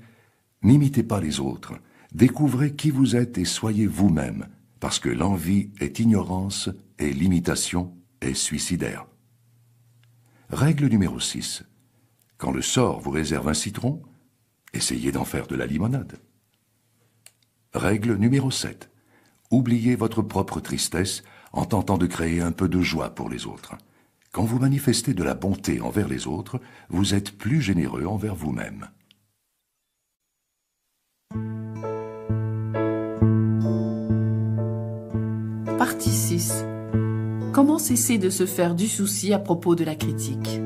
N'imitez pas les autres. Découvrez qui vous êtes et soyez vous-même, parce que l'envie est ignorance et l'imitation est suicidaire. Règle numéro 6. Quand le sort vous réserve un citron, essayez d'en faire de la limonade. Règle numéro 7. Oubliez votre propre tristesse en tentant de créer un peu de joie pour les autres. Quand vous manifestez de la bonté envers les autres, vous êtes plus généreux envers vous-même. Partie 6. Comment cesser de se faire du souci à propos de la critique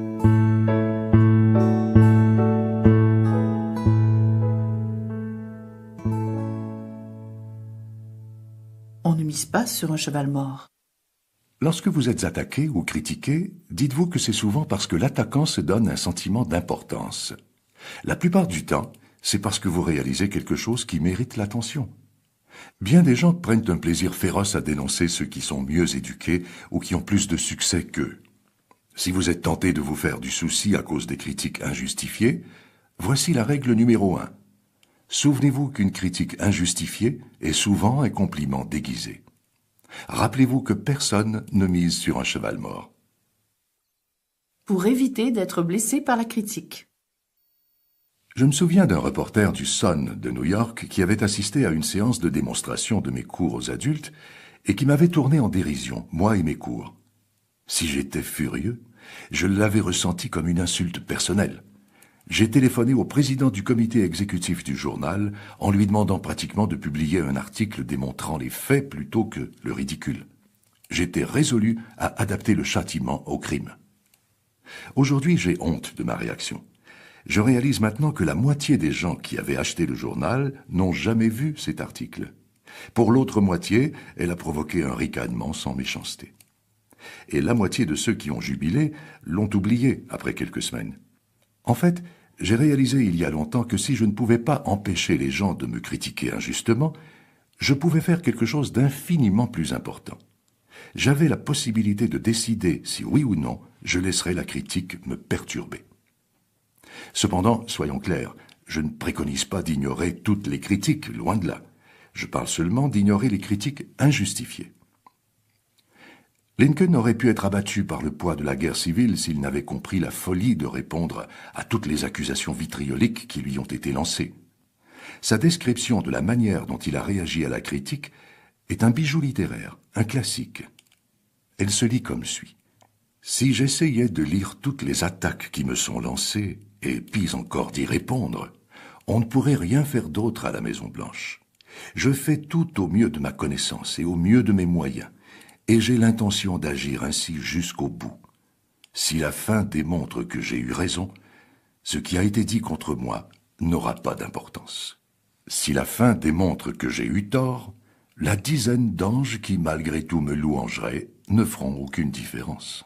On ne mise pas sur un cheval mort. Lorsque vous êtes attaqué ou critiqué, dites-vous que c'est souvent parce que l'attaquant se donne un sentiment d'importance. La plupart du temps, c'est parce que vous réalisez quelque chose qui mérite l'attention. Bien des gens prennent un plaisir féroce à dénoncer ceux qui sont mieux éduqués ou qui ont plus de succès qu'eux. Si vous êtes tenté de vous faire du souci à cause des critiques injustifiées, voici la règle numéro un. Souvenez-vous qu'une critique injustifiée est souvent un compliment déguisé. Rappelez-vous que personne ne mise sur un cheval mort. Pour éviter d'être blessé par la critique. Je me souviens d'un reporter du Sun de New York qui avait assisté à une séance de démonstration de mes cours aux adultes et qui m'avait tourné en dérision, moi et mes cours. Si j'étais furieux, je l'avais ressenti comme une insulte personnelle j'ai téléphoné au président du comité exécutif du journal en lui demandant pratiquement de publier un article démontrant les faits plutôt que le ridicule. J'étais résolu à adapter le châtiment au crime. Aujourd'hui, j'ai honte de ma réaction. Je réalise maintenant que la moitié des gens qui avaient acheté le journal n'ont jamais vu cet article. Pour l'autre moitié, elle a provoqué un ricanement sans méchanceté. Et la moitié de ceux qui ont jubilé l'ont oublié après quelques semaines. En fait, j'ai réalisé il y a longtemps que si je ne pouvais pas empêcher les gens de me critiquer injustement, je pouvais faire quelque chose d'infiniment plus important. J'avais la possibilité de décider si oui ou non je laisserais la critique me perturber. Cependant, soyons clairs, je ne préconise pas d'ignorer toutes les critiques, loin de là. Je parle seulement d'ignorer les critiques injustifiées. Lincoln aurait pu être abattu par le poids de la guerre civile s'il n'avait compris la folie de répondre à toutes les accusations vitrioliques qui lui ont été lancées. Sa description de la manière dont il a réagi à la critique est un bijou littéraire, un classique. Elle se lit comme suit. Si j'essayais de lire toutes les attaques qui me sont lancées, et pis encore d'y répondre, on ne pourrait rien faire d'autre à la Maison Blanche. Je fais tout au mieux de ma connaissance et au mieux de mes moyens et j'ai l'intention d'agir ainsi jusqu'au bout. Si la fin démontre que j'ai eu raison, ce qui a été dit contre moi n'aura pas d'importance. Si la fin démontre que j'ai eu tort, la dizaine d'anges qui malgré tout me louangeraient ne feront aucune différence.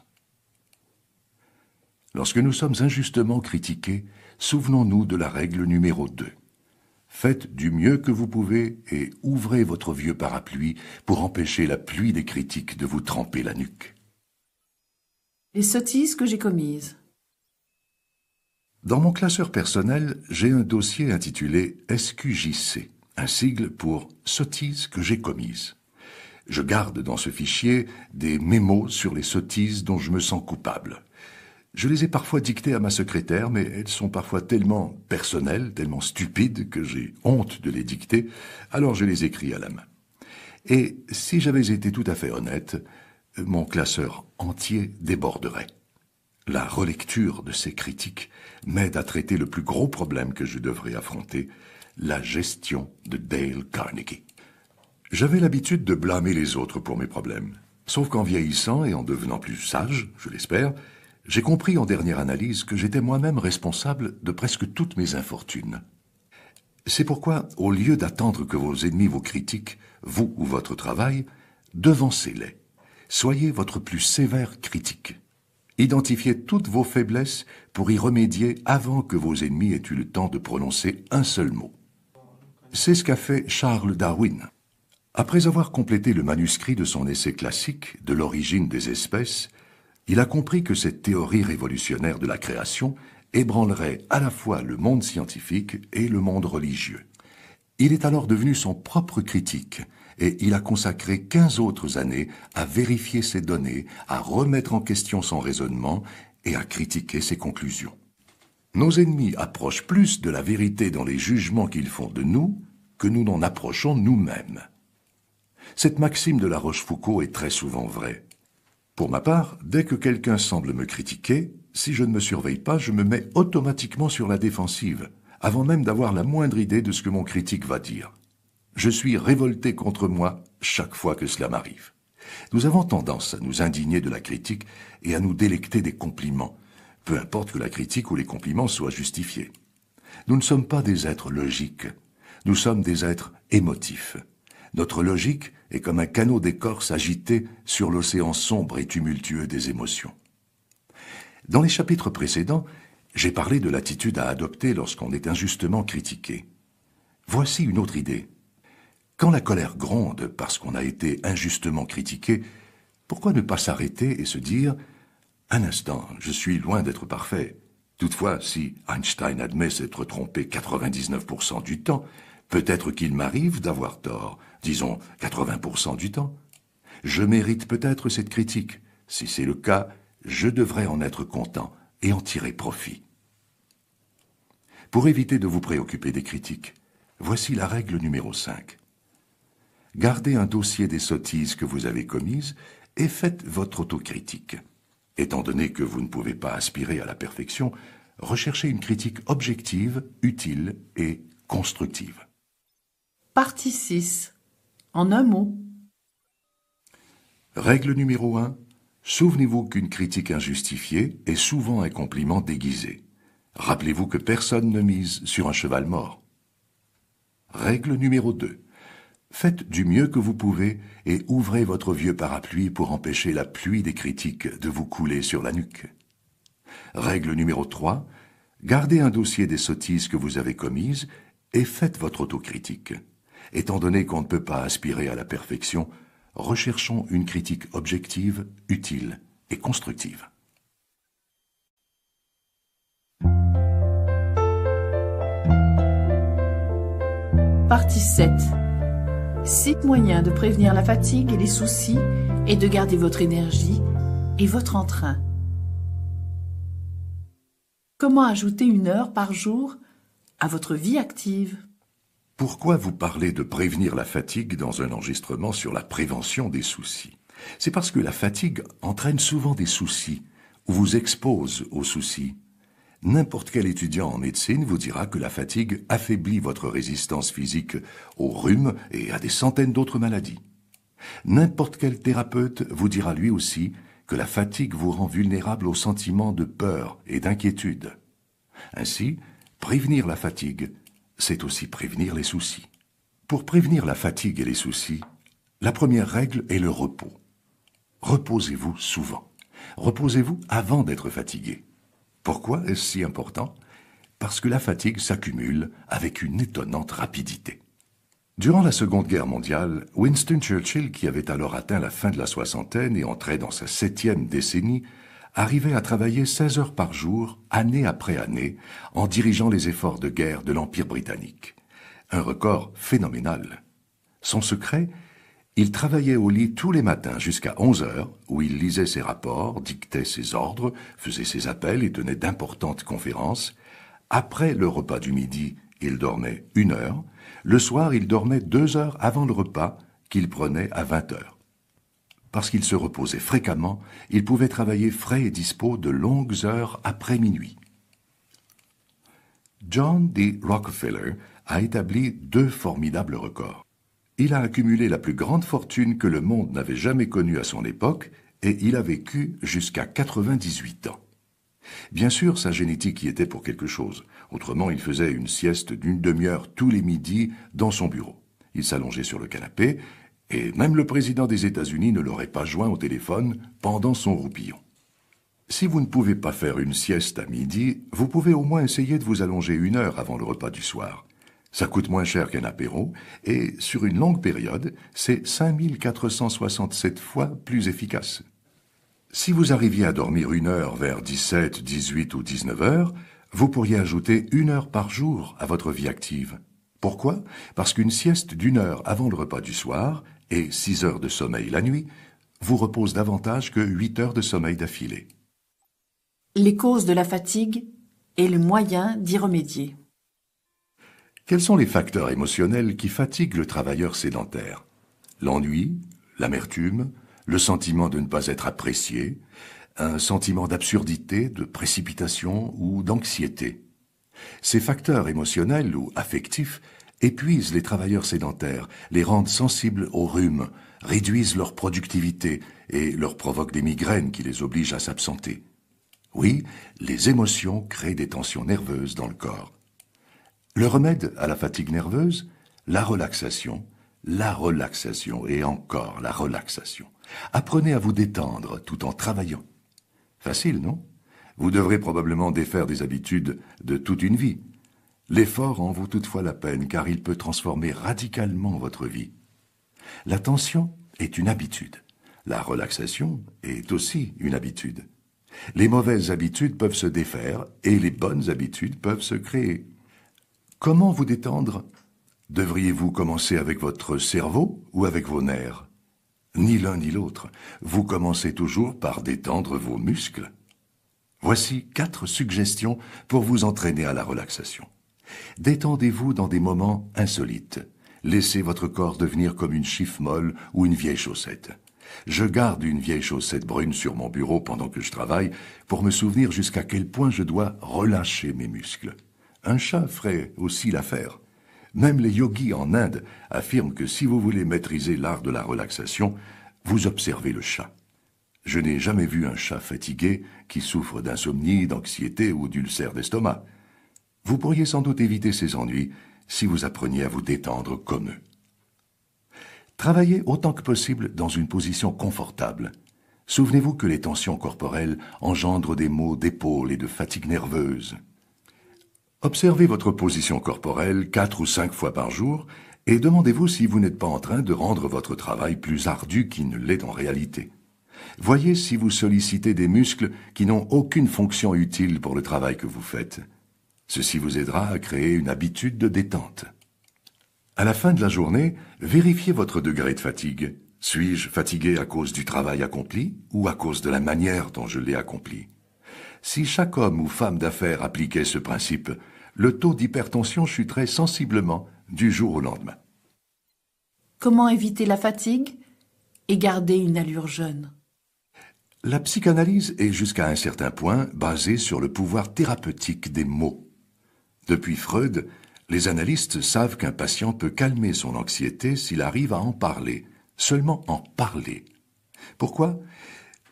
Lorsque nous sommes injustement critiqués, souvenons-nous de la règle numéro 2. Faites du mieux que vous pouvez et ouvrez votre vieux parapluie pour empêcher la pluie des critiques de vous tremper la nuque. Les sottises que j'ai commises. Dans mon classeur personnel, j'ai un dossier intitulé SQJC, un sigle pour sottises que j'ai commises. Je garde dans ce fichier des mémos sur les sottises dont je me sens coupable. Je les ai parfois dictées à ma secrétaire, mais elles sont parfois tellement personnelles, tellement stupides, que j'ai honte de les dicter, alors je les écris à la main. Et si j'avais été tout à fait honnête, mon classeur entier déborderait. La relecture de ces critiques m'aide à traiter le plus gros problème que je devrais affronter, la gestion de Dale Carnegie. J'avais l'habitude de blâmer les autres pour mes problèmes. Sauf qu'en vieillissant et en devenant plus sage, je l'espère, j'ai compris en dernière analyse que j'étais moi-même responsable de presque toutes mes infortunes. C'est pourquoi, au lieu d'attendre que vos ennemis vous critiquent, vous ou votre travail, devancez-les. Soyez votre plus sévère critique. Identifiez toutes vos faiblesses pour y remédier avant que vos ennemis aient eu le temps de prononcer un seul mot. C'est ce qu'a fait Charles Darwin. Après avoir complété le manuscrit de son essai classique de l'origine des espèces, il a compris que cette théorie révolutionnaire de la création ébranlerait à la fois le monde scientifique et le monde religieux. Il est alors devenu son propre critique et il a consacré 15 autres années à vérifier ses données, à remettre en question son raisonnement et à critiquer ses conclusions. Nos ennemis approchent plus de la vérité dans les jugements qu'ils font de nous que nous n'en approchons nous-mêmes. Cette maxime de la Rochefoucauld est très souvent vraie. Pour ma part, dès que quelqu'un semble me critiquer, si je ne me surveille pas, je me mets automatiquement sur la défensive, avant même d'avoir la moindre idée de ce que mon critique va dire. Je suis révolté contre moi chaque fois que cela m'arrive. Nous avons tendance à nous indigner de la critique et à nous délecter des compliments, peu importe que la critique ou les compliments soient justifiés. Nous ne sommes pas des êtres logiques, nous sommes des êtres émotifs. Notre logique et comme un canot d'écorce agité sur l'océan sombre et tumultueux des émotions. Dans les chapitres précédents, j'ai parlé de l'attitude à adopter lorsqu'on est injustement critiqué. Voici une autre idée. Quand la colère gronde parce qu'on a été injustement critiqué, pourquoi ne pas s'arrêter et se dire Un instant, je suis loin d'être parfait. Toutefois, si Einstein admet s'être trompé 99% du temps, peut-être qu'il m'arrive d'avoir tort disons 80% du temps. Je mérite peut-être cette critique. Si c'est le cas, je devrais en être content et en tirer profit. Pour éviter de vous préoccuper des critiques, voici la règle numéro 5. Gardez un dossier des sottises que vous avez commises et faites votre autocritique. Étant donné que vous ne pouvez pas aspirer à la perfection, recherchez une critique objective, utile et constructive. Partie 6 en un mot. Règle numéro 1. Souvenez-vous qu'une critique injustifiée est souvent un compliment déguisé. Rappelez-vous que personne ne mise sur un cheval mort. Règle numéro 2. Faites du mieux que vous pouvez et ouvrez votre vieux parapluie pour empêcher la pluie des critiques de vous couler sur la nuque. Règle numéro 3. Gardez un dossier des sottises que vous avez commises et faites votre autocritique. Étant donné qu'on ne peut pas aspirer à la perfection, recherchons une critique objective, utile et constructive. Partie 7. 6 moyens de prévenir la fatigue et les soucis et de garder votre énergie et votre entrain. Comment ajouter une heure par jour à votre vie active pourquoi vous parlez de prévenir la fatigue dans un enregistrement sur la prévention des soucis C'est parce que la fatigue entraîne souvent des soucis, ou vous expose aux soucis. N'importe quel étudiant en médecine vous dira que la fatigue affaiblit votre résistance physique aux rhumes et à des centaines d'autres maladies. N'importe quel thérapeute vous dira lui aussi que la fatigue vous rend vulnérable aux sentiments de peur et d'inquiétude. Ainsi, prévenir la fatigue, c'est aussi prévenir les soucis. Pour prévenir la fatigue et les soucis, la première règle est le repos. Reposez-vous souvent. Reposez-vous avant d'être fatigué. Pourquoi est-ce si important Parce que la fatigue s'accumule avec une étonnante rapidité. Durant la Seconde Guerre mondiale, Winston Churchill, qui avait alors atteint la fin de la soixantaine et entrait dans sa septième décennie, arrivait à travailler 16 heures par jour, année après année, en dirigeant les efforts de guerre de l'Empire britannique. Un record phénoménal. Son secret Il travaillait au lit tous les matins jusqu'à 11 heures, où il lisait ses rapports, dictait ses ordres, faisait ses appels et tenait d'importantes conférences. Après le repas du midi, il dormait une heure. Le soir, il dormait deux heures avant le repas, qu'il prenait à 20 heures. Parce qu'il se reposait fréquemment, il pouvait travailler frais et dispos de longues heures après minuit. John D. Rockefeller a établi deux formidables records. Il a accumulé la plus grande fortune que le monde n'avait jamais connue à son époque et il a vécu jusqu'à 98 ans. Bien sûr, sa génétique y était pour quelque chose. Autrement, il faisait une sieste d'une demi-heure tous les midis dans son bureau. Il s'allongeait sur le canapé et même le président des États-Unis ne l'aurait pas joint au téléphone pendant son roupillon. Si vous ne pouvez pas faire une sieste à midi, vous pouvez au moins essayer de vous allonger une heure avant le repas du soir. Ça coûte moins cher qu'un apéro, et sur une longue période, c'est 5467 fois plus efficace. Si vous arriviez à dormir une heure vers 17, 18 ou 19 heures, vous pourriez ajouter une heure par jour à votre vie active. Pourquoi Parce qu'une sieste d'une heure avant le repas du soir et 6 heures de sommeil la nuit vous reposent davantage que huit heures de sommeil d'affilée. Les causes de la fatigue et le moyen d'y remédier. Quels sont les facteurs émotionnels qui fatiguent le travailleur sédentaire L'ennui, l'amertume, le sentiment de ne pas être apprécié, un sentiment d'absurdité, de précipitation ou d'anxiété. Ces facteurs émotionnels ou affectifs épuisent les travailleurs sédentaires, les rendent sensibles aux rhumes, réduisent leur productivité et leur provoquent des migraines qui les obligent à s'absenter. Oui, les émotions créent des tensions nerveuses dans le corps. Le remède à la fatigue nerveuse, la relaxation, la relaxation et encore la relaxation. Apprenez à vous détendre tout en travaillant. Facile, non Vous devrez probablement défaire des habitudes de toute une vie. L'effort en vaut toutefois la peine car il peut transformer radicalement votre vie. L'attention tension est une habitude. La relaxation est aussi une habitude. Les mauvaises habitudes peuvent se défaire et les bonnes habitudes peuvent se créer. Comment vous détendre Devriez-vous commencer avec votre cerveau ou avec vos nerfs Ni l'un ni l'autre. Vous commencez toujours par détendre vos muscles. Voici quatre suggestions pour vous entraîner à la relaxation. Détendez-vous dans des moments insolites. Laissez votre corps devenir comme une chiffre molle ou une vieille chaussette. Je garde une vieille chaussette brune sur mon bureau pendant que je travaille pour me souvenir jusqu'à quel point je dois relâcher mes muscles. Un chat ferait aussi l'affaire. Même les yogis en Inde affirment que si vous voulez maîtriser l'art de la relaxation, vous observez le chat. Je n'ai jamais vu un chat fatigué qui souffre d'insomnie, d'anxiété ou d'ulcère d'estomac. Vous pourriez sans doute éviter ces ennuis si vous appreniez à vous détendre comme eux. Travaillez autant que possible dans une position confortable. Souvenez-vous que les tensions corporelles engendrent des maux d'épaule et de fatigue nerveuse. Observez votre position corporelle quatre ou cinq fois par jour et demandez-vous si vous n'êtes pas en train de rendre votre travail plus ardu qu'il ne l'est en réalité. Voyez si vous sollicitez des muscles qui n'ont aucune fonction utile pour le travail que vous faites. Ceci vous aidera à créer une habitude de détente. À la fin de la journée, vérifiez votre degré de fatigue. Suis-je fatigué à cause du travail accompli ou à cause de la manière dont je l'ai accompli Si chaque homme ou femme d'affaires appliquait ce principe, le taux d'hypertension chuterait sensiblement du jour au lendemain. Comment éviter la fatigue et garder une allure jeune La psychanalyse est jusqu'à un certain point basée sur le pouvoir thérapeutique des mots. Depuis Freud, les analystes savent qu'un patient peut calmer son anxiété s'il arrive à en parler, seulement en parler. Pourquoi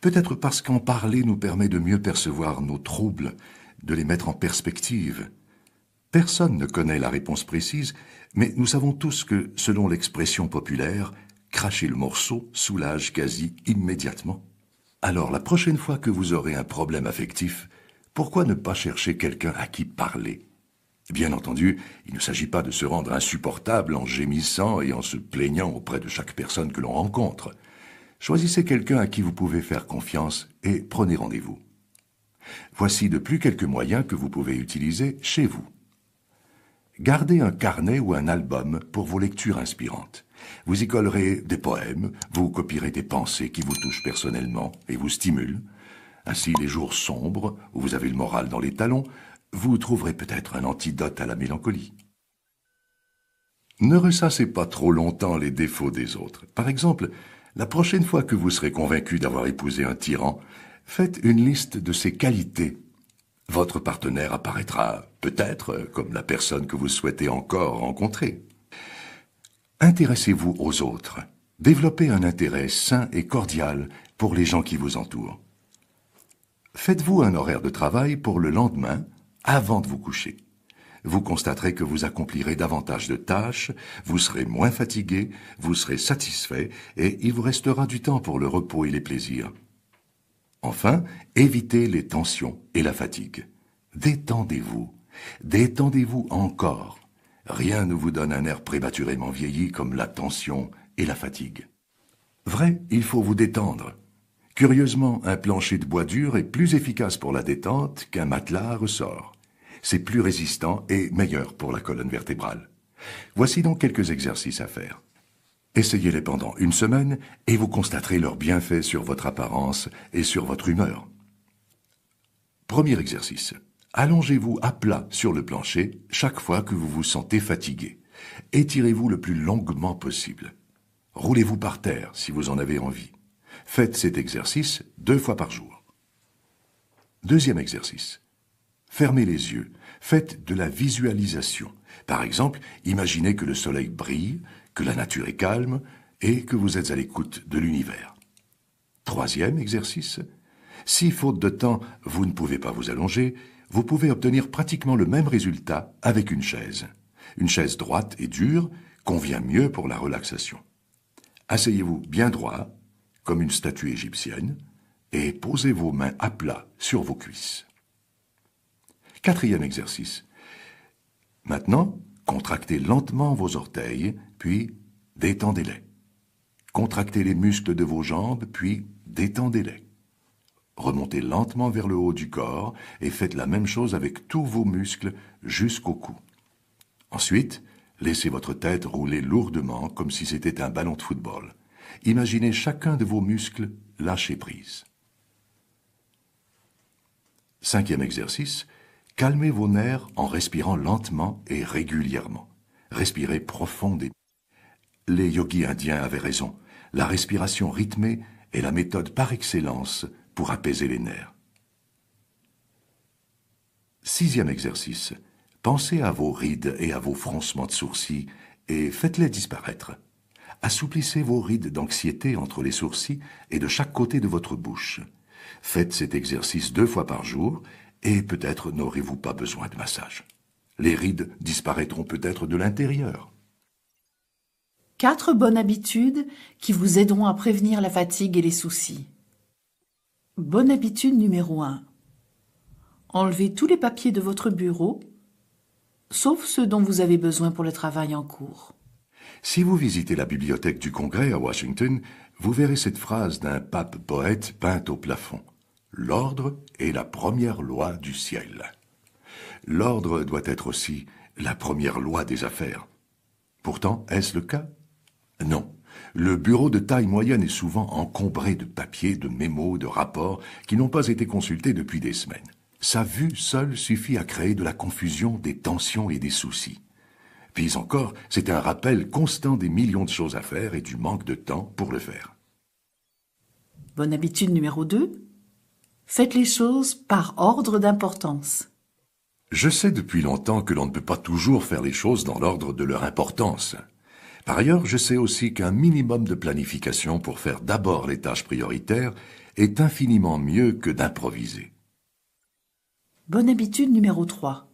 Peut-être parce qu'en parler nous permet de mieux percevoir nos troubles, de les mettre en perspective. Personne ne connaît la réponse précise, mais nous savons tous que, selon l'expression populaire, cracher le morceau soulage quasi immédiatement. Alors la prochaine fois que vous aurez un problème affectif, pourquoi ne pas chercher quelqu'un à qui parler Bien entendu, il ne s'agit pas de se rendre insupportable en gémissant et en se plaignant auprès de chaque personne que l'on rencontre. Choisissez quelqu'un à qui vous pouvez faire confiance et prenez rendez-vous. Voici de plus quelques moyens que vous pouvez utiliser chez vous. Gardez un carnet ou un album pour vos lectures inspirantes. Vous y collerez des poèmes, vous copierez des pensées qui vous touchent personnellement et vous stimulent. Ainsi, les jours sombres, où vous avez le moral dans les talons, vous trouverez peut-être un antidote à la mélancolie. Ne ressassez pas trop longtemps les défauts des autres. Par exemple, la prochaine fois que vous serez convaincu d'avoir épousé un tyran, faites une liste de ses qualités. Votre partenaire apparaîtra peut-être comme la personne que vous souhaitez encore rencontrer. Intéressez-vous aux autres. Développez un intérêt sain et cordial pour les gens qui vous entourent. Faites-vous un horaire de travail pour le lendemain avant de vous coucher. Vous constaterez que vous accomplirez davantage de tâches, vous serez moins fatigué, vous serez satisfait et il vous restera du temps pour le repos et les plaisirs. Enfin, évitez les tensions et la fatigue. Détendez-vous. Détendez-vous encore. Rien ne vous donne un air prématurément vieilli comme la tension et la fatigue. Vrai, il faut vous détendre. Curieusement, un plancher de bois dur est plus efficace pour la détente qu'un matelas à ressort. C'est plus résistant et meilleur pour la colonne vertébrale. Voici donc quelques exercices à faire. Essayez-les pendant une semaine et vous constaterez leurs bienfaits sur votre apparence et sur votre humeur. Premier exercice. Allongez-vous à plat sur le plancher chaque fois que vous vous sentez fatigué. Étirez-vous le plus longuement possible. Roulez-vous par terre si vous en avez envie. Faites cet exercice deux fois par jour. Deuxième exercice. Fermez les yeux Faites de la visualisation. Par exemple, imaginez que le soleil brille, que la nature est calme et que vous êtes à l'écoute de l'univers. Troisième exercice. Si, faute de temps, vous ne pouvez pas vous allonger, vous pouvez obtenir pratiquement le même résultat avec une chaise. Une chaise droite et dure convient mieux pour la relaxation. Asseyez-vous bien droit, comme une statue égyptienne, et posez vos mains à plat sur vos cuisses. Quatrième exercice. Maintenant, contractez lentement vos orteils, puis détendez-les. Contractez les muscles de vos jambes, puis détendez-les. Remontez lentement vers le haut du corps et faites la même chose avec tous vos muscles jusqu'au cou. Ensuite, laissez votre tête rouler lourdement comme si c'était un ballon de football. Imaginez chacun de vos muscles lâcher prise. Cinquième exercice, Calmez vos nerfs en respirant lentement et régulièrement. Respirez profondément. Les yogis indiens avaient raison. La respiration rythmée est la méthode par excellence pour apaiser les nerfs. Sixième exercice. Pensez à vos rides et à vos froncements de sourcils et faites-les disparaître. Assouplissez vos rides d'anxiété entre les sourcils et de chaque côté de votre bouche. Faites cet exercice deux fois par jour et peut-être n'aurez-vous pas besoin de massage. Les rides disparaîtront peut-être de l'intérieur. Quatre bonnes habitudes qui vous aideront à prévenir la fatigue et les soucis. Bonne habitude numéro 1. Enlevez tous les papiers de votre bureau, sauf ceux dont vous avez besoin pour le travail en cours. Si vous visitez la bibliothèque du Congrès à Washington, vous verrez cette phrase d'un pape poète peinte au plafond. L'ordre est la première loi du ciel. L'ordre doit être aussi la première loi des affaires. Pourtant, est-ce le cas Non. Le bureau de taille moyenne est souvent encombré de papiers, de mémos, de rapports qui n'ont pas été consultés depuis des semaines. Sa vue seule suffit à créer de la confusion, des tensions et des soucis. Puis encore, c'est un rappel constant des millions de choses à faire et du manque de temps pour le faire. Bonne habitude numéro 2, Faites les choses par ordre d'importance. Je sais depuis longtemps que l'on ne peut pas toujours faire les choses dans l'ordre de leur importance. Par ailleurs, je sais aussi qu'un minimum de planification pour faire d'abord les tâches prioritaires est infiniment mieux que d'improviser. Bonne habitude numéro 3.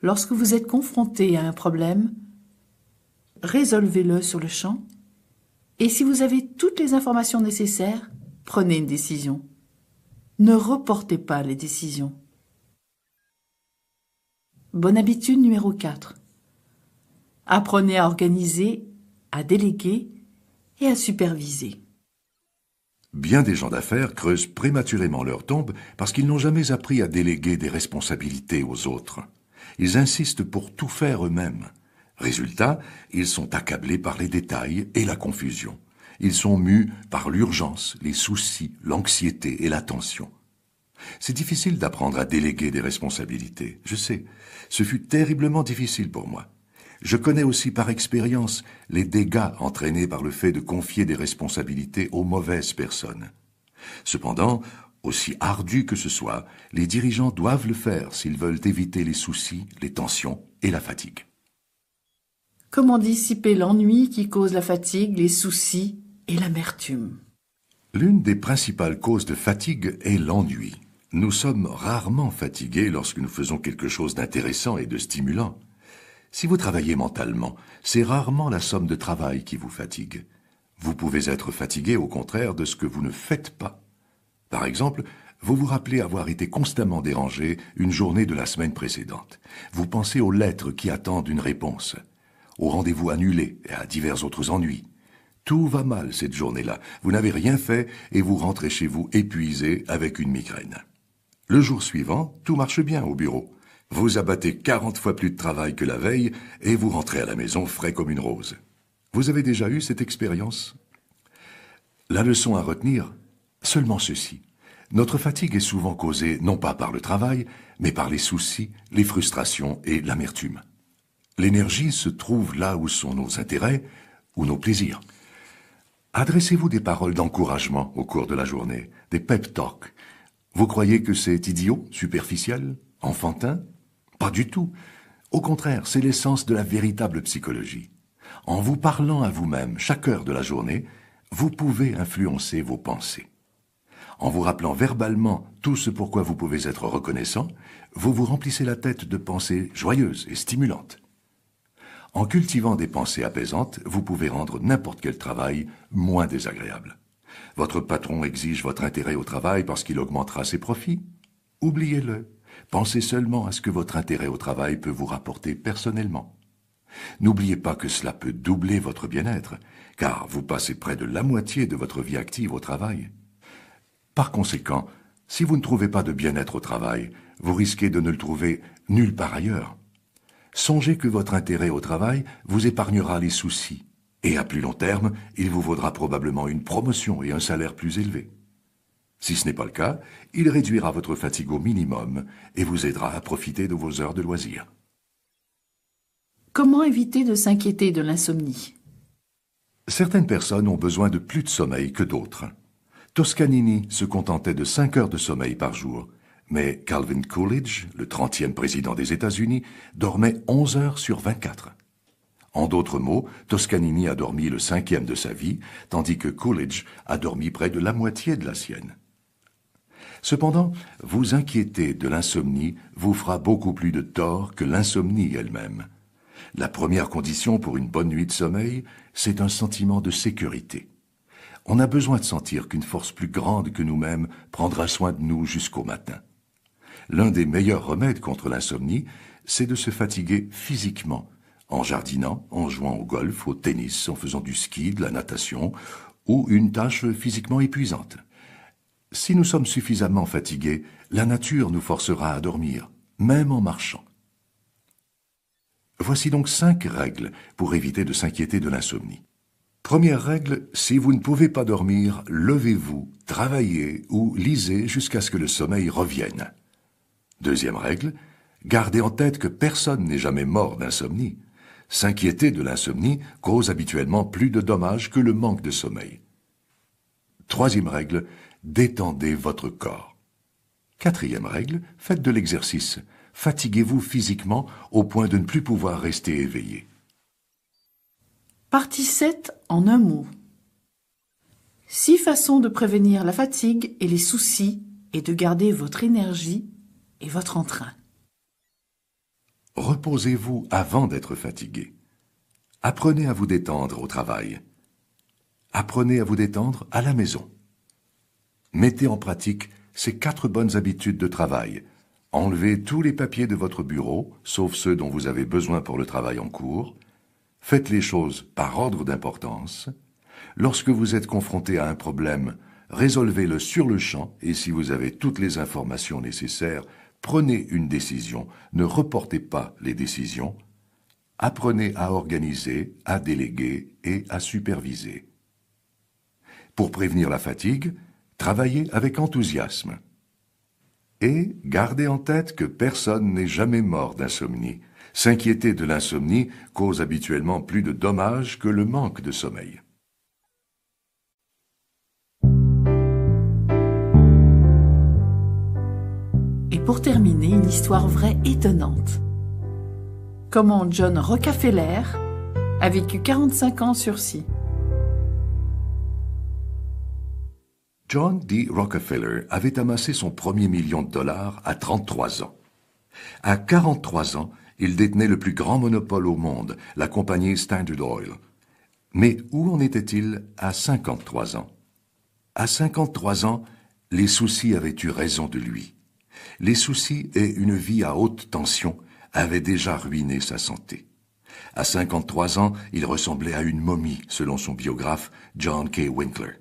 Lorsque vous êtes confronté à un problème, résolvez-le sur le champ et si vous avez toutes les informations nécessaires, prenez une décision. Ne reportez pas les décisions. Bonne habitude numéro 4. Apprenez à organiser, à déléguer et à superviser. Bien des gens d'affaires creusent prématurément leur tombe parce qu'ils n'ont jamais appris à déléguer des responsabilités aux autres. Ils insistent pour tout faire eux-mêmes. Résultat, ils sont accablés par les détails et la confusion. Ils sont mus par l'urgence, les soucis, l'anxiété et la tension. C'est difficile d'apprendre à déléguer des responsabilités, je sais. Ce fut terriblement difficile pour moi. Je connais aussi par expérience les dégâts entraînés par le fait de confier des responsabilités aux mauvaises personnes. Cependant, aussi ardu que ce soit, les dirigeants doivent le faire s'ils veulent éviter les soucis, les tensions et la fatigue. Comment dissiper l'ennui qui cause la fatigue, les soucis et l'amertume. L'une des principales causes de fatigue est l'ennui. Nous sommes rarement fatigués lorsque nous faisons quelque chose d'intéressant et de stimulant. Si vous travaillez mentalement, c'est rarement la somme de travail qui vous fatigue. Vous pouvez être fatigué au contraire de ce que vous ne faites pas. Par exemple, vous vous rappelez avoir été constamment dérangé une journée de la semaine précédente. Vous pensez aux lettres qui attendent une réponse, aux rendez-vous annulés et à divers autres ennuis. Tout va mal cette journée-là. Vous n'avez rien fait et vous rentrez chez vous épuisé avec une migraine. Le jour suivant, tout marche bien au bureau. Vous abattez 40 fois plus de travail que la veille et vous rentrez à la maison frais comme une rose. Vous avez déjà eu cette expérience La leçon à retenir, seulement ceci. Notre fatigue est souvent causée non pas par le travail, mais par les soucis, les frustrations et l'amertume. L'énergie se trouve là où sont nos intérêts ou nos plaisirs. Adressez-vous des paroles d'encouragement au cours de la journée, des pep talks. Vous croyez que c'est idiot, superficiel, enfantin Pas du tout. Au contraire, c'est l'essence de la véritable psychologie. En vous parlant à vous-même chaque heure de la journée, vous pouvez influencer vos pensées. En vous rappelant verbalement tout ce pourquoi vous pouvez être reconnaissant, vous vous remplissez la tête de pensées joyeuses et stimulantes. En cultivant des pensées apaisantes, vous pouvez rendre n'importe quel travail moins désagréable. Votre patron exige votre intérêt au travail parce qu'il augmentera ses profits. Oubliez-le. Pensez seulement à ce que votre intérêt au travail peut vous rapporter personnellement. N'oubliez pas que cela peut doubler votre bien-être, car vous passez près de la moitié de votre vie active au travail. Par conséquent, si vous ne trouvez pas de bien-être au travail, vous risquez de ne le trouver nulle part ailleurs songez que votre intérêt au travail vous épargnera les soucis, et à plus long terme, il vous vaudra probablement une promotion et un salaire plus élevé. Si ce n'est pas le cas, il réduira votre fatigue au minimum et vous aidera à profiter de vos heures de loisirs. Comment éviter de s'inquiéter de l'insomnie Certaines personnes ont besoin de plus de sommeil que d'autres. Toscanini se contentait de 5 heures de sommeil par jour mais Calvin Coolidge, le 30e président des États-Unis, dormait 11 heures sur 24. En d'autres mots, Toscanini a dormi le cinquième de sa vie, tandis que Coolidge a dormi près de la moitié de la sienne. Cependant, vous inquiéter de l'insomnie vous fera beaucoup plus de tort que l'insomnie elle-même. La première condition pour une bonne nuit de sommeil, c'est un sentiment de sécurité. On a besoin de sentir qu'une force plus grande que nous-mêmes prendra soin de nous jusqu'au matin. L'un des meilleurs remèdes contre l'insomnie, c'est de se fatiguer physiquement, en jardinant, en jouant au golf, au tennis, en faisant du ski, de la natation, ou une tâche physiquement épuisante. Si nous sommes suffisamment fatigués, la nature nous forcera à dormir, même en marchant. Voici donc cinq règles pour éviter de s'inquiéter de l'insomnie. Première règle, si vous ne pouvez pas dormir, levez-vous, travaillez ou lisez jusqu'à ce que le sommeil revienne. Deuxième règle, gardez en tête que personne n'est jamais mort d'insomnie. S'inquiéter de l'insomnie cause habituellement plus de dommages que le manque de sommeil. Troisième règle, détendez votre corps. Quatrième règle, faites de l'exercice. Fatiguez-vous physiquement au point de ne plus pouvoir rester éveillé. Partie 7 en un mot. Six façons de prévenir la fatigue et les soucis et de garder votre énergie votre entrain. Reposez-vous avant d'être fatigué. Apprenez à vous détendre au travail. Apprenez à vous détendre à la maison. Mettez en pratique ces quatre bonnes habitudes de travail. Enlevez tous les papiers de votre bureau, sauf ceux dont vous avez besoin pour le travail en cours. Faites les choses par ordre d'importance. Lorsque vous êtes confronté à un problème, résolvez-le sur le champ et si vous avez toutes les informations nécessaires, Prenez une décision, ne reportez pas les décisions. Apprenez à organiser, à déléguer et à superviser. Pour prévenir la fatigue, travaillez avec enthousiasme. Et gardez en tête que personne n'est jamais mort d'insomnie. S'inquiéter de l'insomnie cause habituellement plus de dommages que le manque de sommeil. pour terminer une histoire vraie étonnante. Comment John Rockefeller a vécu 45 ans sur sursis. John D. Rockefeller avait amassé son premier million de dollars à 33 ans. À 43 ans, il détenait le plus grand monopole au monde, la compagnie Standard Oil. Mais où en était-il à 53 ans À 53 ans, les soucis avaient eu raison de lui les soucis et une vie à haute tension avaient déjà ruiné sa santé. À 53 ans, il ressemblait à une momie, selon son biographe John K. Winkler.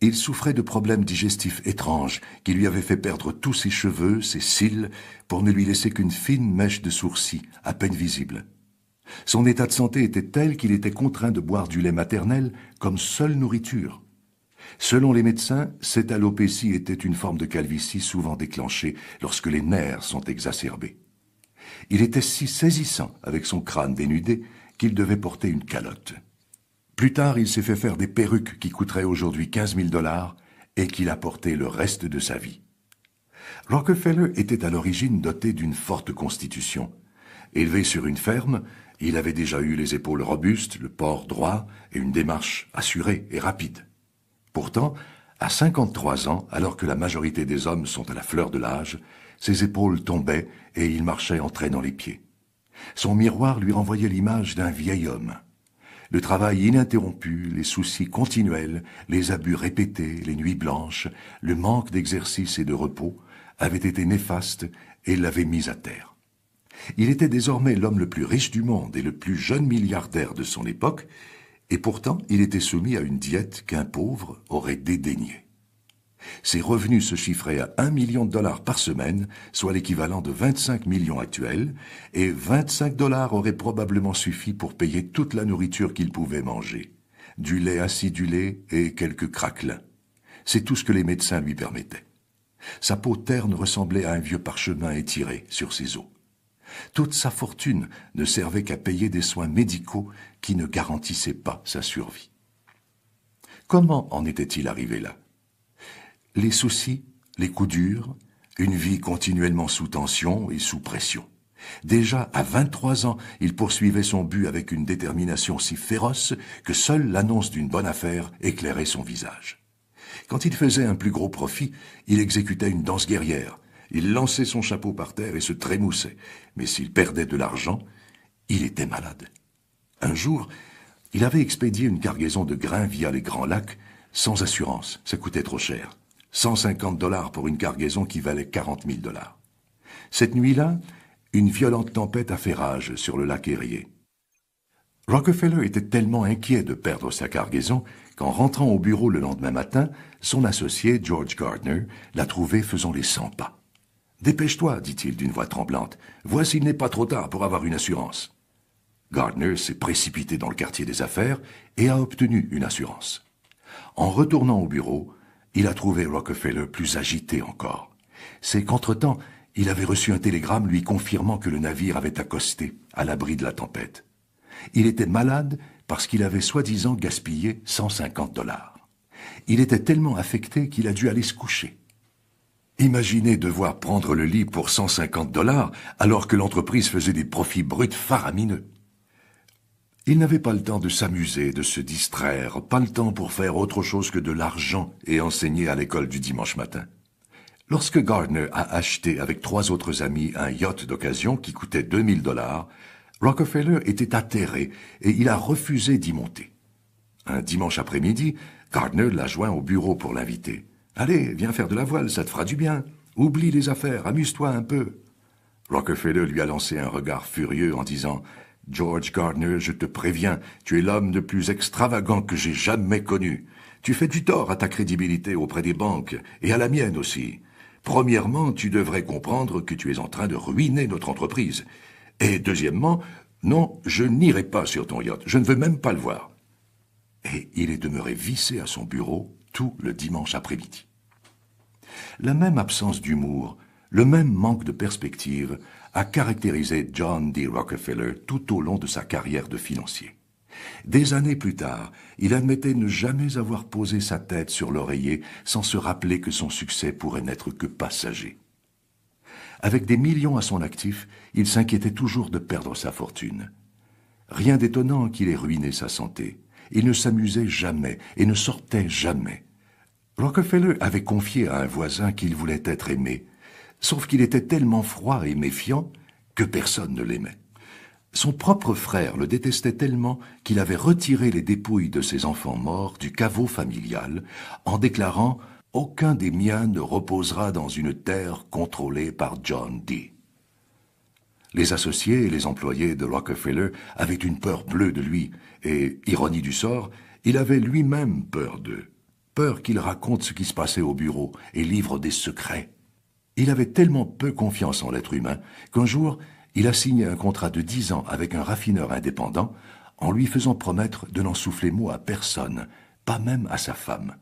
Il souffrait de problèmes digestifs étranges qui lui avaient fait perdre tous ses cheveux, ses cils, pour ne lui laisser qu'une fine mèche de sourcils, à peine visible. Son état de santé était tel qu'il était contraint de boire du lait maternel comme seule nourriture. Selon les médecins, cette alopécie était une forme de calvitie souvent déclenchée lorsque les nerfs sont exacerbés. Il était si saisissant avec son crâne dénudé qu'il devait porter une calotte. Plus tard, il s'est fait faire des perruques qui coûteraient aujourd'hui 15 000 dollars et qu'il a portées le reste de sa vie. Rockefeller était à l'origine doté d'une forte constitution. Élevé sur une ferme, il avait déjà eu les épaules robustes, le port droit et une démarche assurée et rapide. Pourtant, à 53 ans, alors que la majorité des hommes sont à la fleur de l'âge, ses épaules tombaient et il marchait en traînant les pieds. Son miroir lui renvoyait l'image d'un vieil homme. Le travail ininterrompu, les soucis continuels, les abus répétés, les nuits blanches, le manque d'exercice et de repos avaient été néfastes et l'avaient mis à terre. Il était désormais l'homme le plus riche du monde et le plus jeune milliardaire de son époque, et pourtant, il était soumis à une diète qu'un pauvre aurait dédaignée. Ses revenus se chiffraient à 1 million de dollars par semaine, soit l'équivalent de 25 millions actuels, et 25 dollars auraient probablement suffi pour payer toute la nourriture qu'il pouvait manger. Du lait acidulé et quelques craquelins. C'est tout ce que les médecins lui permettaient. Sa peau terne ressemblait à un vieux parchemin étiré sur ses os. Toute sa fortune ne servait qu'à payer des soins médicaux qui ne garantissaient pas sa survie. Comment en était-il arrivé là Les soucis, les coups durs, une vie continuellement sous tension et sous pression. Déjà à 23 ans, il poursuivait son but avec une détermination si féroce que seule l'annonce d'une bonne affaire éclairait son visage. Quand il faisait un plus gros profit, il exécutait une danse guerrière, il lançait son chapeau par terre et se trémoussait. Mais s'il perdait de l'argent, il était malade. Un jour, il avait expédié une cargaison de grains via les Grands Lacs sans assurance. Ça coûtait trop cher. 150 dollars pour une cargaison qui valait 40 000 dollars. Cette nuit-là, une violente tempête a fait rage sur le lac Érié. Rockefeller était tellement inquiet de perdre sa cargaison qu'en rentrant au bureau le lendemain matin, son associé George Gardner l'a trouvé faisant les 100 pas. Dépêche-toi, dit-il d'une voix tremblante. Vois s'il n'est pas trop tard pour avoir une assurance. Gardner s'est précipité dans le quartier des affaires et a obtenu une assurance. En retournant au bureau, il a trouvé Rockefeller plus agité encore. C'est qu'entre-temps, il avait reçu un télégramme lui confirmant que le navire avait accosté, à l'abri de la tempête. Il était malade parce qu'il avait soi-disant gaspillé 150 dollars. Il était tellement affecté qu'il a dû aller se coucher. Imaginez devoir prendre le lit pour 150 dollars alors que l'entreprise faisait des profits bruts faramineux. Il n'avait pas le temps de s'amuser, de se distraire, pas le temps pour faire autre chose que de l'argent et enseigner à l'école du dimanche matin. Lorsque Gardner a acheté avec trois autres amis un yacht d'occasion qui coûtait 2000 dollars, Rockefeller était atterré et il a refusé d'y monter. Un dimanche après-midi, Gardner l'a joint au bureau pour l'inviter. Allez, viens faire de la voile, ça te fera du bien. Oublie les affaires, amuse-toi un peu. Rockefeller lui a lancé un regard furieux en disant George Gardner, je te préviens, tu es l'homme le plus extravagant que j'ai jamais connu. Tu fais du tort à ta crédibilité auprès des banques et à la mienne aussi. Premièrement, tu devrais comprendre que tu es en train de ruiner notre entreprise. Et deuxièmement, non, je n'irai pas sur ton yacht, je ne veux même pas le voir. Et il est demeuré vissé à son bureau tout le dimanche après-midi. La même absence d'humour, le même manque de perspective a caractérisé John D. Rockefeller tout au long de sa carrière de financier. Des années plus tard, il admettait ne jamais avoir posé sa tête sur l'oreiller sans se rappeler que son succès pourrait n'être que passager. Avec des millions à son actif, il s'inquiétait toujours de perdre sa fortune. Rien d'étonnant qu'il ait ruiné sa santé il ne s'amusait jamais et ne sortait jamais. Rockefeller avait confié à un voisin qu'il voulait être aimé, sauf qu'il était tellement froid et méfiant que personne ne l'aimait. Son propre frère le détestait tellement qu'il avait retiré les dépouilles de ses enfants morts du caveau familial en déclarant Aucun des miens ne reposera dans une terre contrôlée par John Dee. Les associés et les employés de Rockefeller avaient une peur bleue de lui, et, ironie du sort, il avait lui-même peur d'eux, peur qu'ils racontent ce qui se passait au bureau et livrent des secrets. Il avait tellement peu confiance en l'être humain qu'un jour, il a signé un contrat de dix ans avec un raffineur indépendant en lui faisant promettre de n'en souffler mot à personne, pas même à sa femme.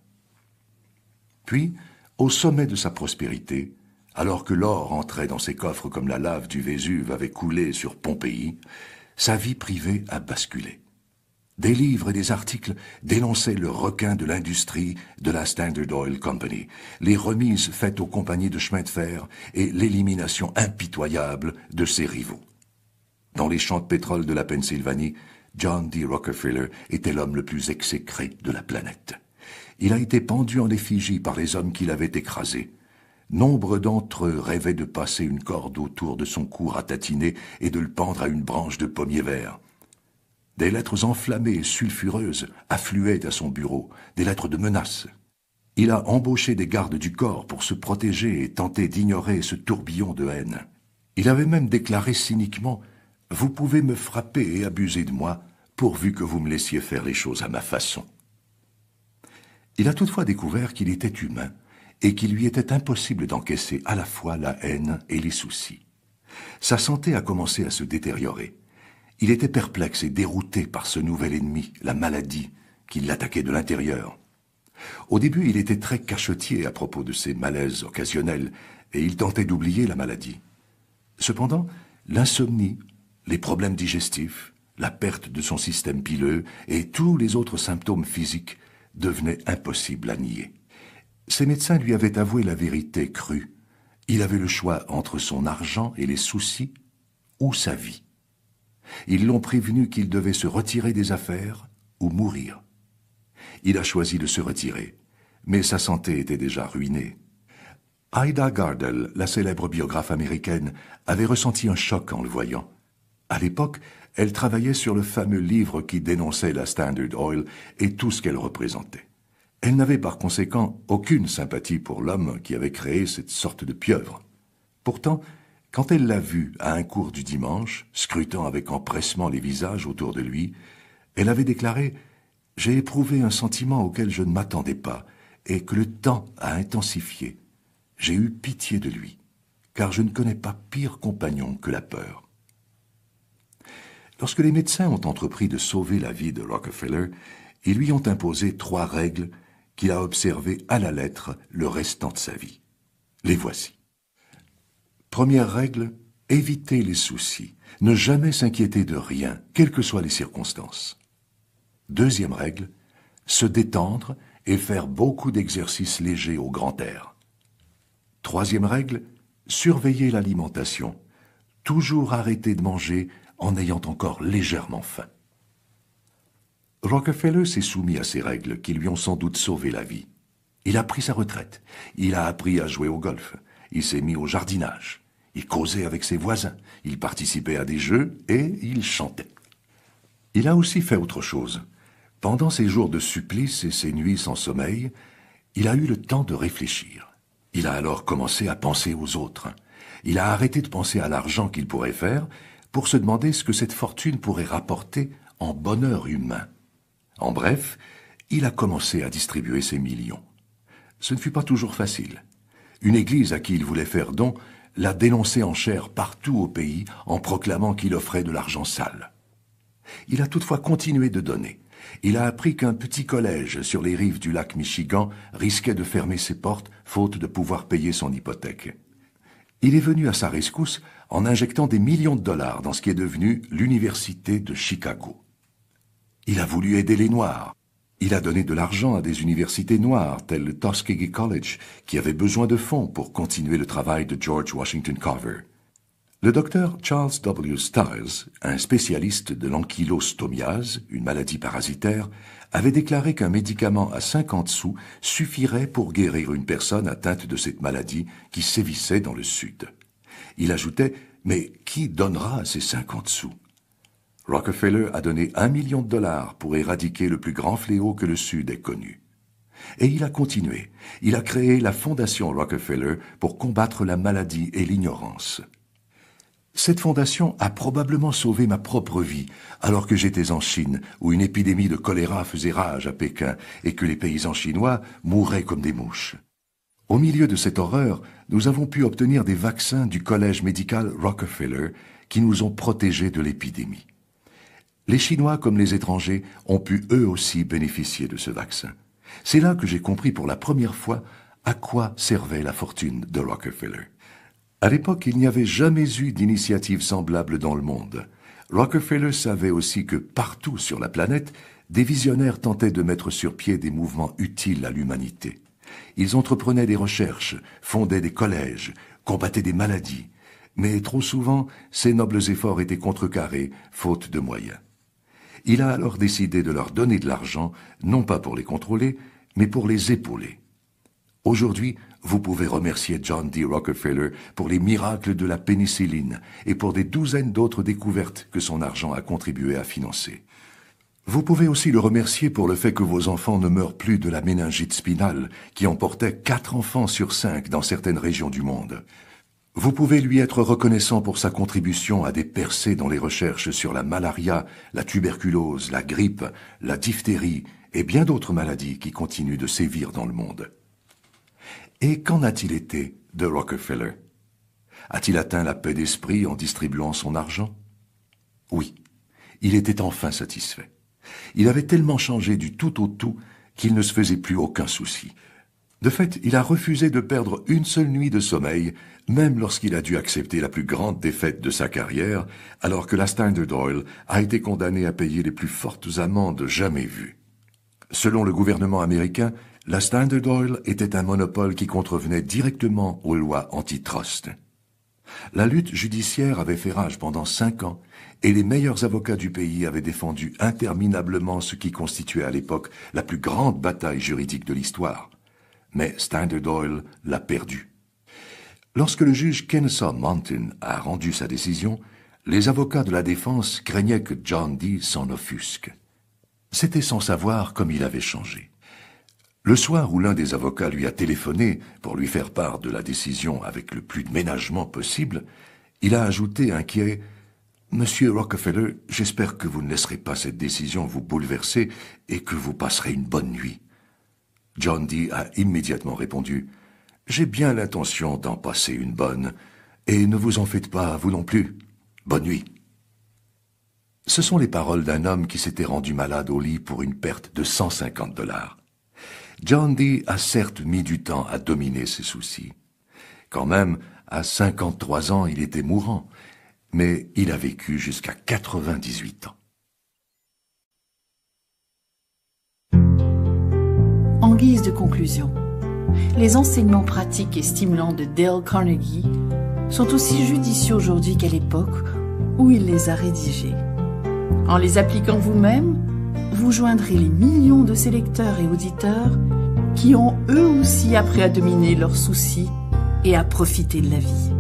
Puis, au sommet de sa prospérité, alors que l'or entrait dans ses coffres comme la lave du Vésuve avait coulé sur Pompéi, sa vie privée a basculé des livres et des articles dénonçaient le requin de l'industrie de la Standard Oil Company, les remises faites aux compagnies de chemin de fer et l'élimination impitoyable de ses rivaux. Dans les champs de pétrole de la Pennsylvanie, John D. Rockefeller était l'homme le plus exécré de la planète. Il a été pendu en effigie par les hommes qui l'avaient écrasé. Nombre d'entre eux rêvaient de passer une corde autour de son cou ratatiné et de le pendre à une branche de pommier vert. Des lettres enflammées et sulfureuses affluaient à son bureau, des lettres de menaces. Il a embauché des gardes du corps pour se protéger et tenter d'ignorer ce tourbillon de haine. Il avait même déclaré cyniquement Vous pouvez me frapper et abuser de moi, pourvu que vous me laissiez faire les choses à ma façon. Il a toutefois découvert qu'il était humain et qu'il lui était impossible d'encaisser à la fois la haine et les soucis. Sa santé a commencé à se détériorer. Il était perplexe et dérouté par ce nouvel ennemi, la maladie, qui l'attaquait de l'intérieur. Au début, il était très cachetier à propos de ses malaises occasionnels, et il tentait d'oublier la maladie. Cependant, l'insomnie, les problèmes digestifs, la perte de son système pileux et tous les autres symptômes physiques devenaient impossibles à nier. Ses médecins lui avaient avoué la vérité crue. Il avait le choix entre son argent et les soucis ou sa vie. Ils l'ont prévenu qu'il devait se retirer des affaires ou mourir. Il a choisi de se retirer, mais sa santé était déjà ruinée. Ida Gardel, la célèbre biographe américaine, avait ressenti un choc en le voyant. À l'époque, elle travaillait sur le fameux livre qui dénonçait la Standard Oil et tout ce qu'elle représentait. Elle n'avait par conséquent aucune sympathie pour l'homme qui avait créé cette sorte de pieuvre. Pourtant, quand elle l'a vu à un cours du dimanche, scrutant avec empressement les visages autour de lui, elle avait déclaré J'ai éprouvé un sentiment auquel je ne m'attendais pas, et que le temps a intensifié. J'ai eu pitié de lui, car je ne connais pas pire compagnon que la peur. Lorsque les médecins ont entrepris de sauver la vie de Rockefeller, ils lui ont imposé trois règles qu'il a observées à la lettre le restant de sa vie. Les voici. Première règle, éviter les soucis, ne jamais s'inquiéter de rien, quelles que soient les circonstances. Deuxième règle, se détendre et faire beaucoup d'exercices légers au grand air. Troisième règle, surveiller l'alimentation, toujours arrêter de manger en ayant encore légèrement faim. Rockefeller s'est soumis à ces règles qui lui ont sans doute sauvé la vie. Il a pris sa retraite, il a appris à jouer au golf, il s'est mis au jardinage, il causait avec ses voisins, il participait à des jeux et il chantait. Il a aussi fait autre chose. Pendant ses jours de supplice et ses nuits sans sommeil, il a eu le temps de réfléchir. Il a alors commencé à penser aux autres. Il a arrêté de penser à l'argent qu'il pourrait faire pour se demander ce que cette fortune pourrait rapporter en bonheur humain. En bref, il a commencé à distribuer ses millions. Ce ne fut pas toujours facile. Une église à qui il voulait faire don l'a dénoncé en chair partout au pays en proclamant qu'il offrait de l'argent sale. Il a toutefois continué de donner. Il a appris qu'un petit collège sur les rives du lac Michigan risquait de fermer ses portes faute de pouvoir payer son hypothèque. Il est venu à sa rescousse en injectant des millions de dollars dans ce qui est devenu l'Université de Chicago. Il a voulu aider les Noirs il a donné de l'argent à des universités noires telles le Tuskegee College, qui avaient besoin de fonds pour continuer le travail de George Washington Carver. Le docteur Charles W. Stiles, un spécialiste de l'ankylostomiase, une maladie parasitaire, avait déclaré qu'un médicament à 50 sous suffirait pour guérir une personne atteinte de cette maladie qui sévissait dans le Sud. Il ajoutait Mais qui donnera ces 50 sous Rockefeller a donné un million de dollars pour éradiquer le plus grand fléau que le Sud ait connu. Et il a continué. Il a créé la Fondation Rockefeller pour combattre la maladie et l'ignorance. Cette fondation a probablement sauvé ma propre vie alors que j'étais en Chine, où une épidémie de choléra faisait rage à Pékin et que les paysans chinois mouraient comme des mouches. Au milieu de cette horreur, nous avons pu obtenir des vaccins du collège médical Rockefeller qui nous ont protégés de l'épidémie les Chinois comme les étrangers ont pu eux aussi bénéficier de ce vaccin. C'est là que j'ai compris pour la première fois à quoi servait la fortune de Rockefeller. À l'époque, il n'y avait jamais eu d'initiative semblable dans le monde. Rockefeller savait aussi que partout sur la planète, des visionnaires tentaient de mettre sur pied des mouvements utiles à l'humanité. Ils entreprenaient des recherches, fondaient des collèges, combattaient des maladies. Mais trop souvent, ces nobles efforts étaient contrecarrés, faute de moyens. Il a alors décidé de leur donner de l'argent, non pas pour les contrôler, mais pour les épauler. Aujourd'hui, vous pouvez remercier John D. Rockefeller pour les miracles de la pénicilline et pour des douzaines d'autres découvertes que son argent a contribué à financer. Vous pouvez aussi le remercier pour le fait que vos enfants ne meurent plus de la méningite spinale qui emportait quatre enfants sur cinq dans certaines régions du monde. Vous pouvez lui être reconnaissant pour sa contribution à des percées dans les recherches sur la malaria, la tuberculose, la grippe, la diphtérie et bien d'autres maladies qui continuent de sévir dans le monde. Et qu'en a-t-il été de Rockefeller A-t-il atteint la paix d'esprit en distribuant son argent Oui, il était enfin satisfait. Il avait tellement changé du tout au tout qu'il ne se faisait plus aucun souci. De fait, il a refusé de perdre une seule nuit de sommeil, même lorsqu'il a dû accepter la plus grande défaite de sa carrière, alors que la Standard Oil a été condamnée à payer les plus fortes amendes jamais vues. Selon le gouvernement américain, la Standard Oil était un monopole qui contrevenait directement aux lois antitrust. La lutte judiciaire avait fait rage pendant cinq ans, et les meilleurs avocats du pays avaient défendu interminablement ce qui constituait à l'époque la plus grande bataille juridique de l'histoire mais Standard Oil l'a perdu. Lorsque le juge Kennesaw Mountain a rendu sa décision, les avocats de la défense craignaient que John Dee s'en offusque. C'était sans savoir comme il avait changé. Le soir où l'un des avocats lui a téléphoné pour lui faire part de la décision avec le plus de ménagement possible, il a ajouté inquiet Monsieur Rockefeller, j'espère que vous ne laisserez pas cette décision vous bouleverser et que vous passerez une bonne nuit. John Dee a immédiatement répondu J'ai bien l'intention d'en passer une bonne, et ne vous en faites pas, vous non plus. Bonne nuit. Ce sont les paroles d'un homme qui s'était rendu malade au lit pour une perte de 150 dollars. John Dee a certes mis du temps à dominer ses soucis. Quand même, à 53 ans, il était mourant, mais il a vécu jusqu'à 98 ans. En guise de conclusion, les enseignements pratiques et stimulants de Dale Carnegie sont aussi judicieux aujourd'hui qu'à l'époque où il les a rédigés. En les appliquant vous-même, vous joindrez les millions de ses lecteurs et auditeurs qui ont eux aussi appris à dominer leurs soucis et à profiter de la vie.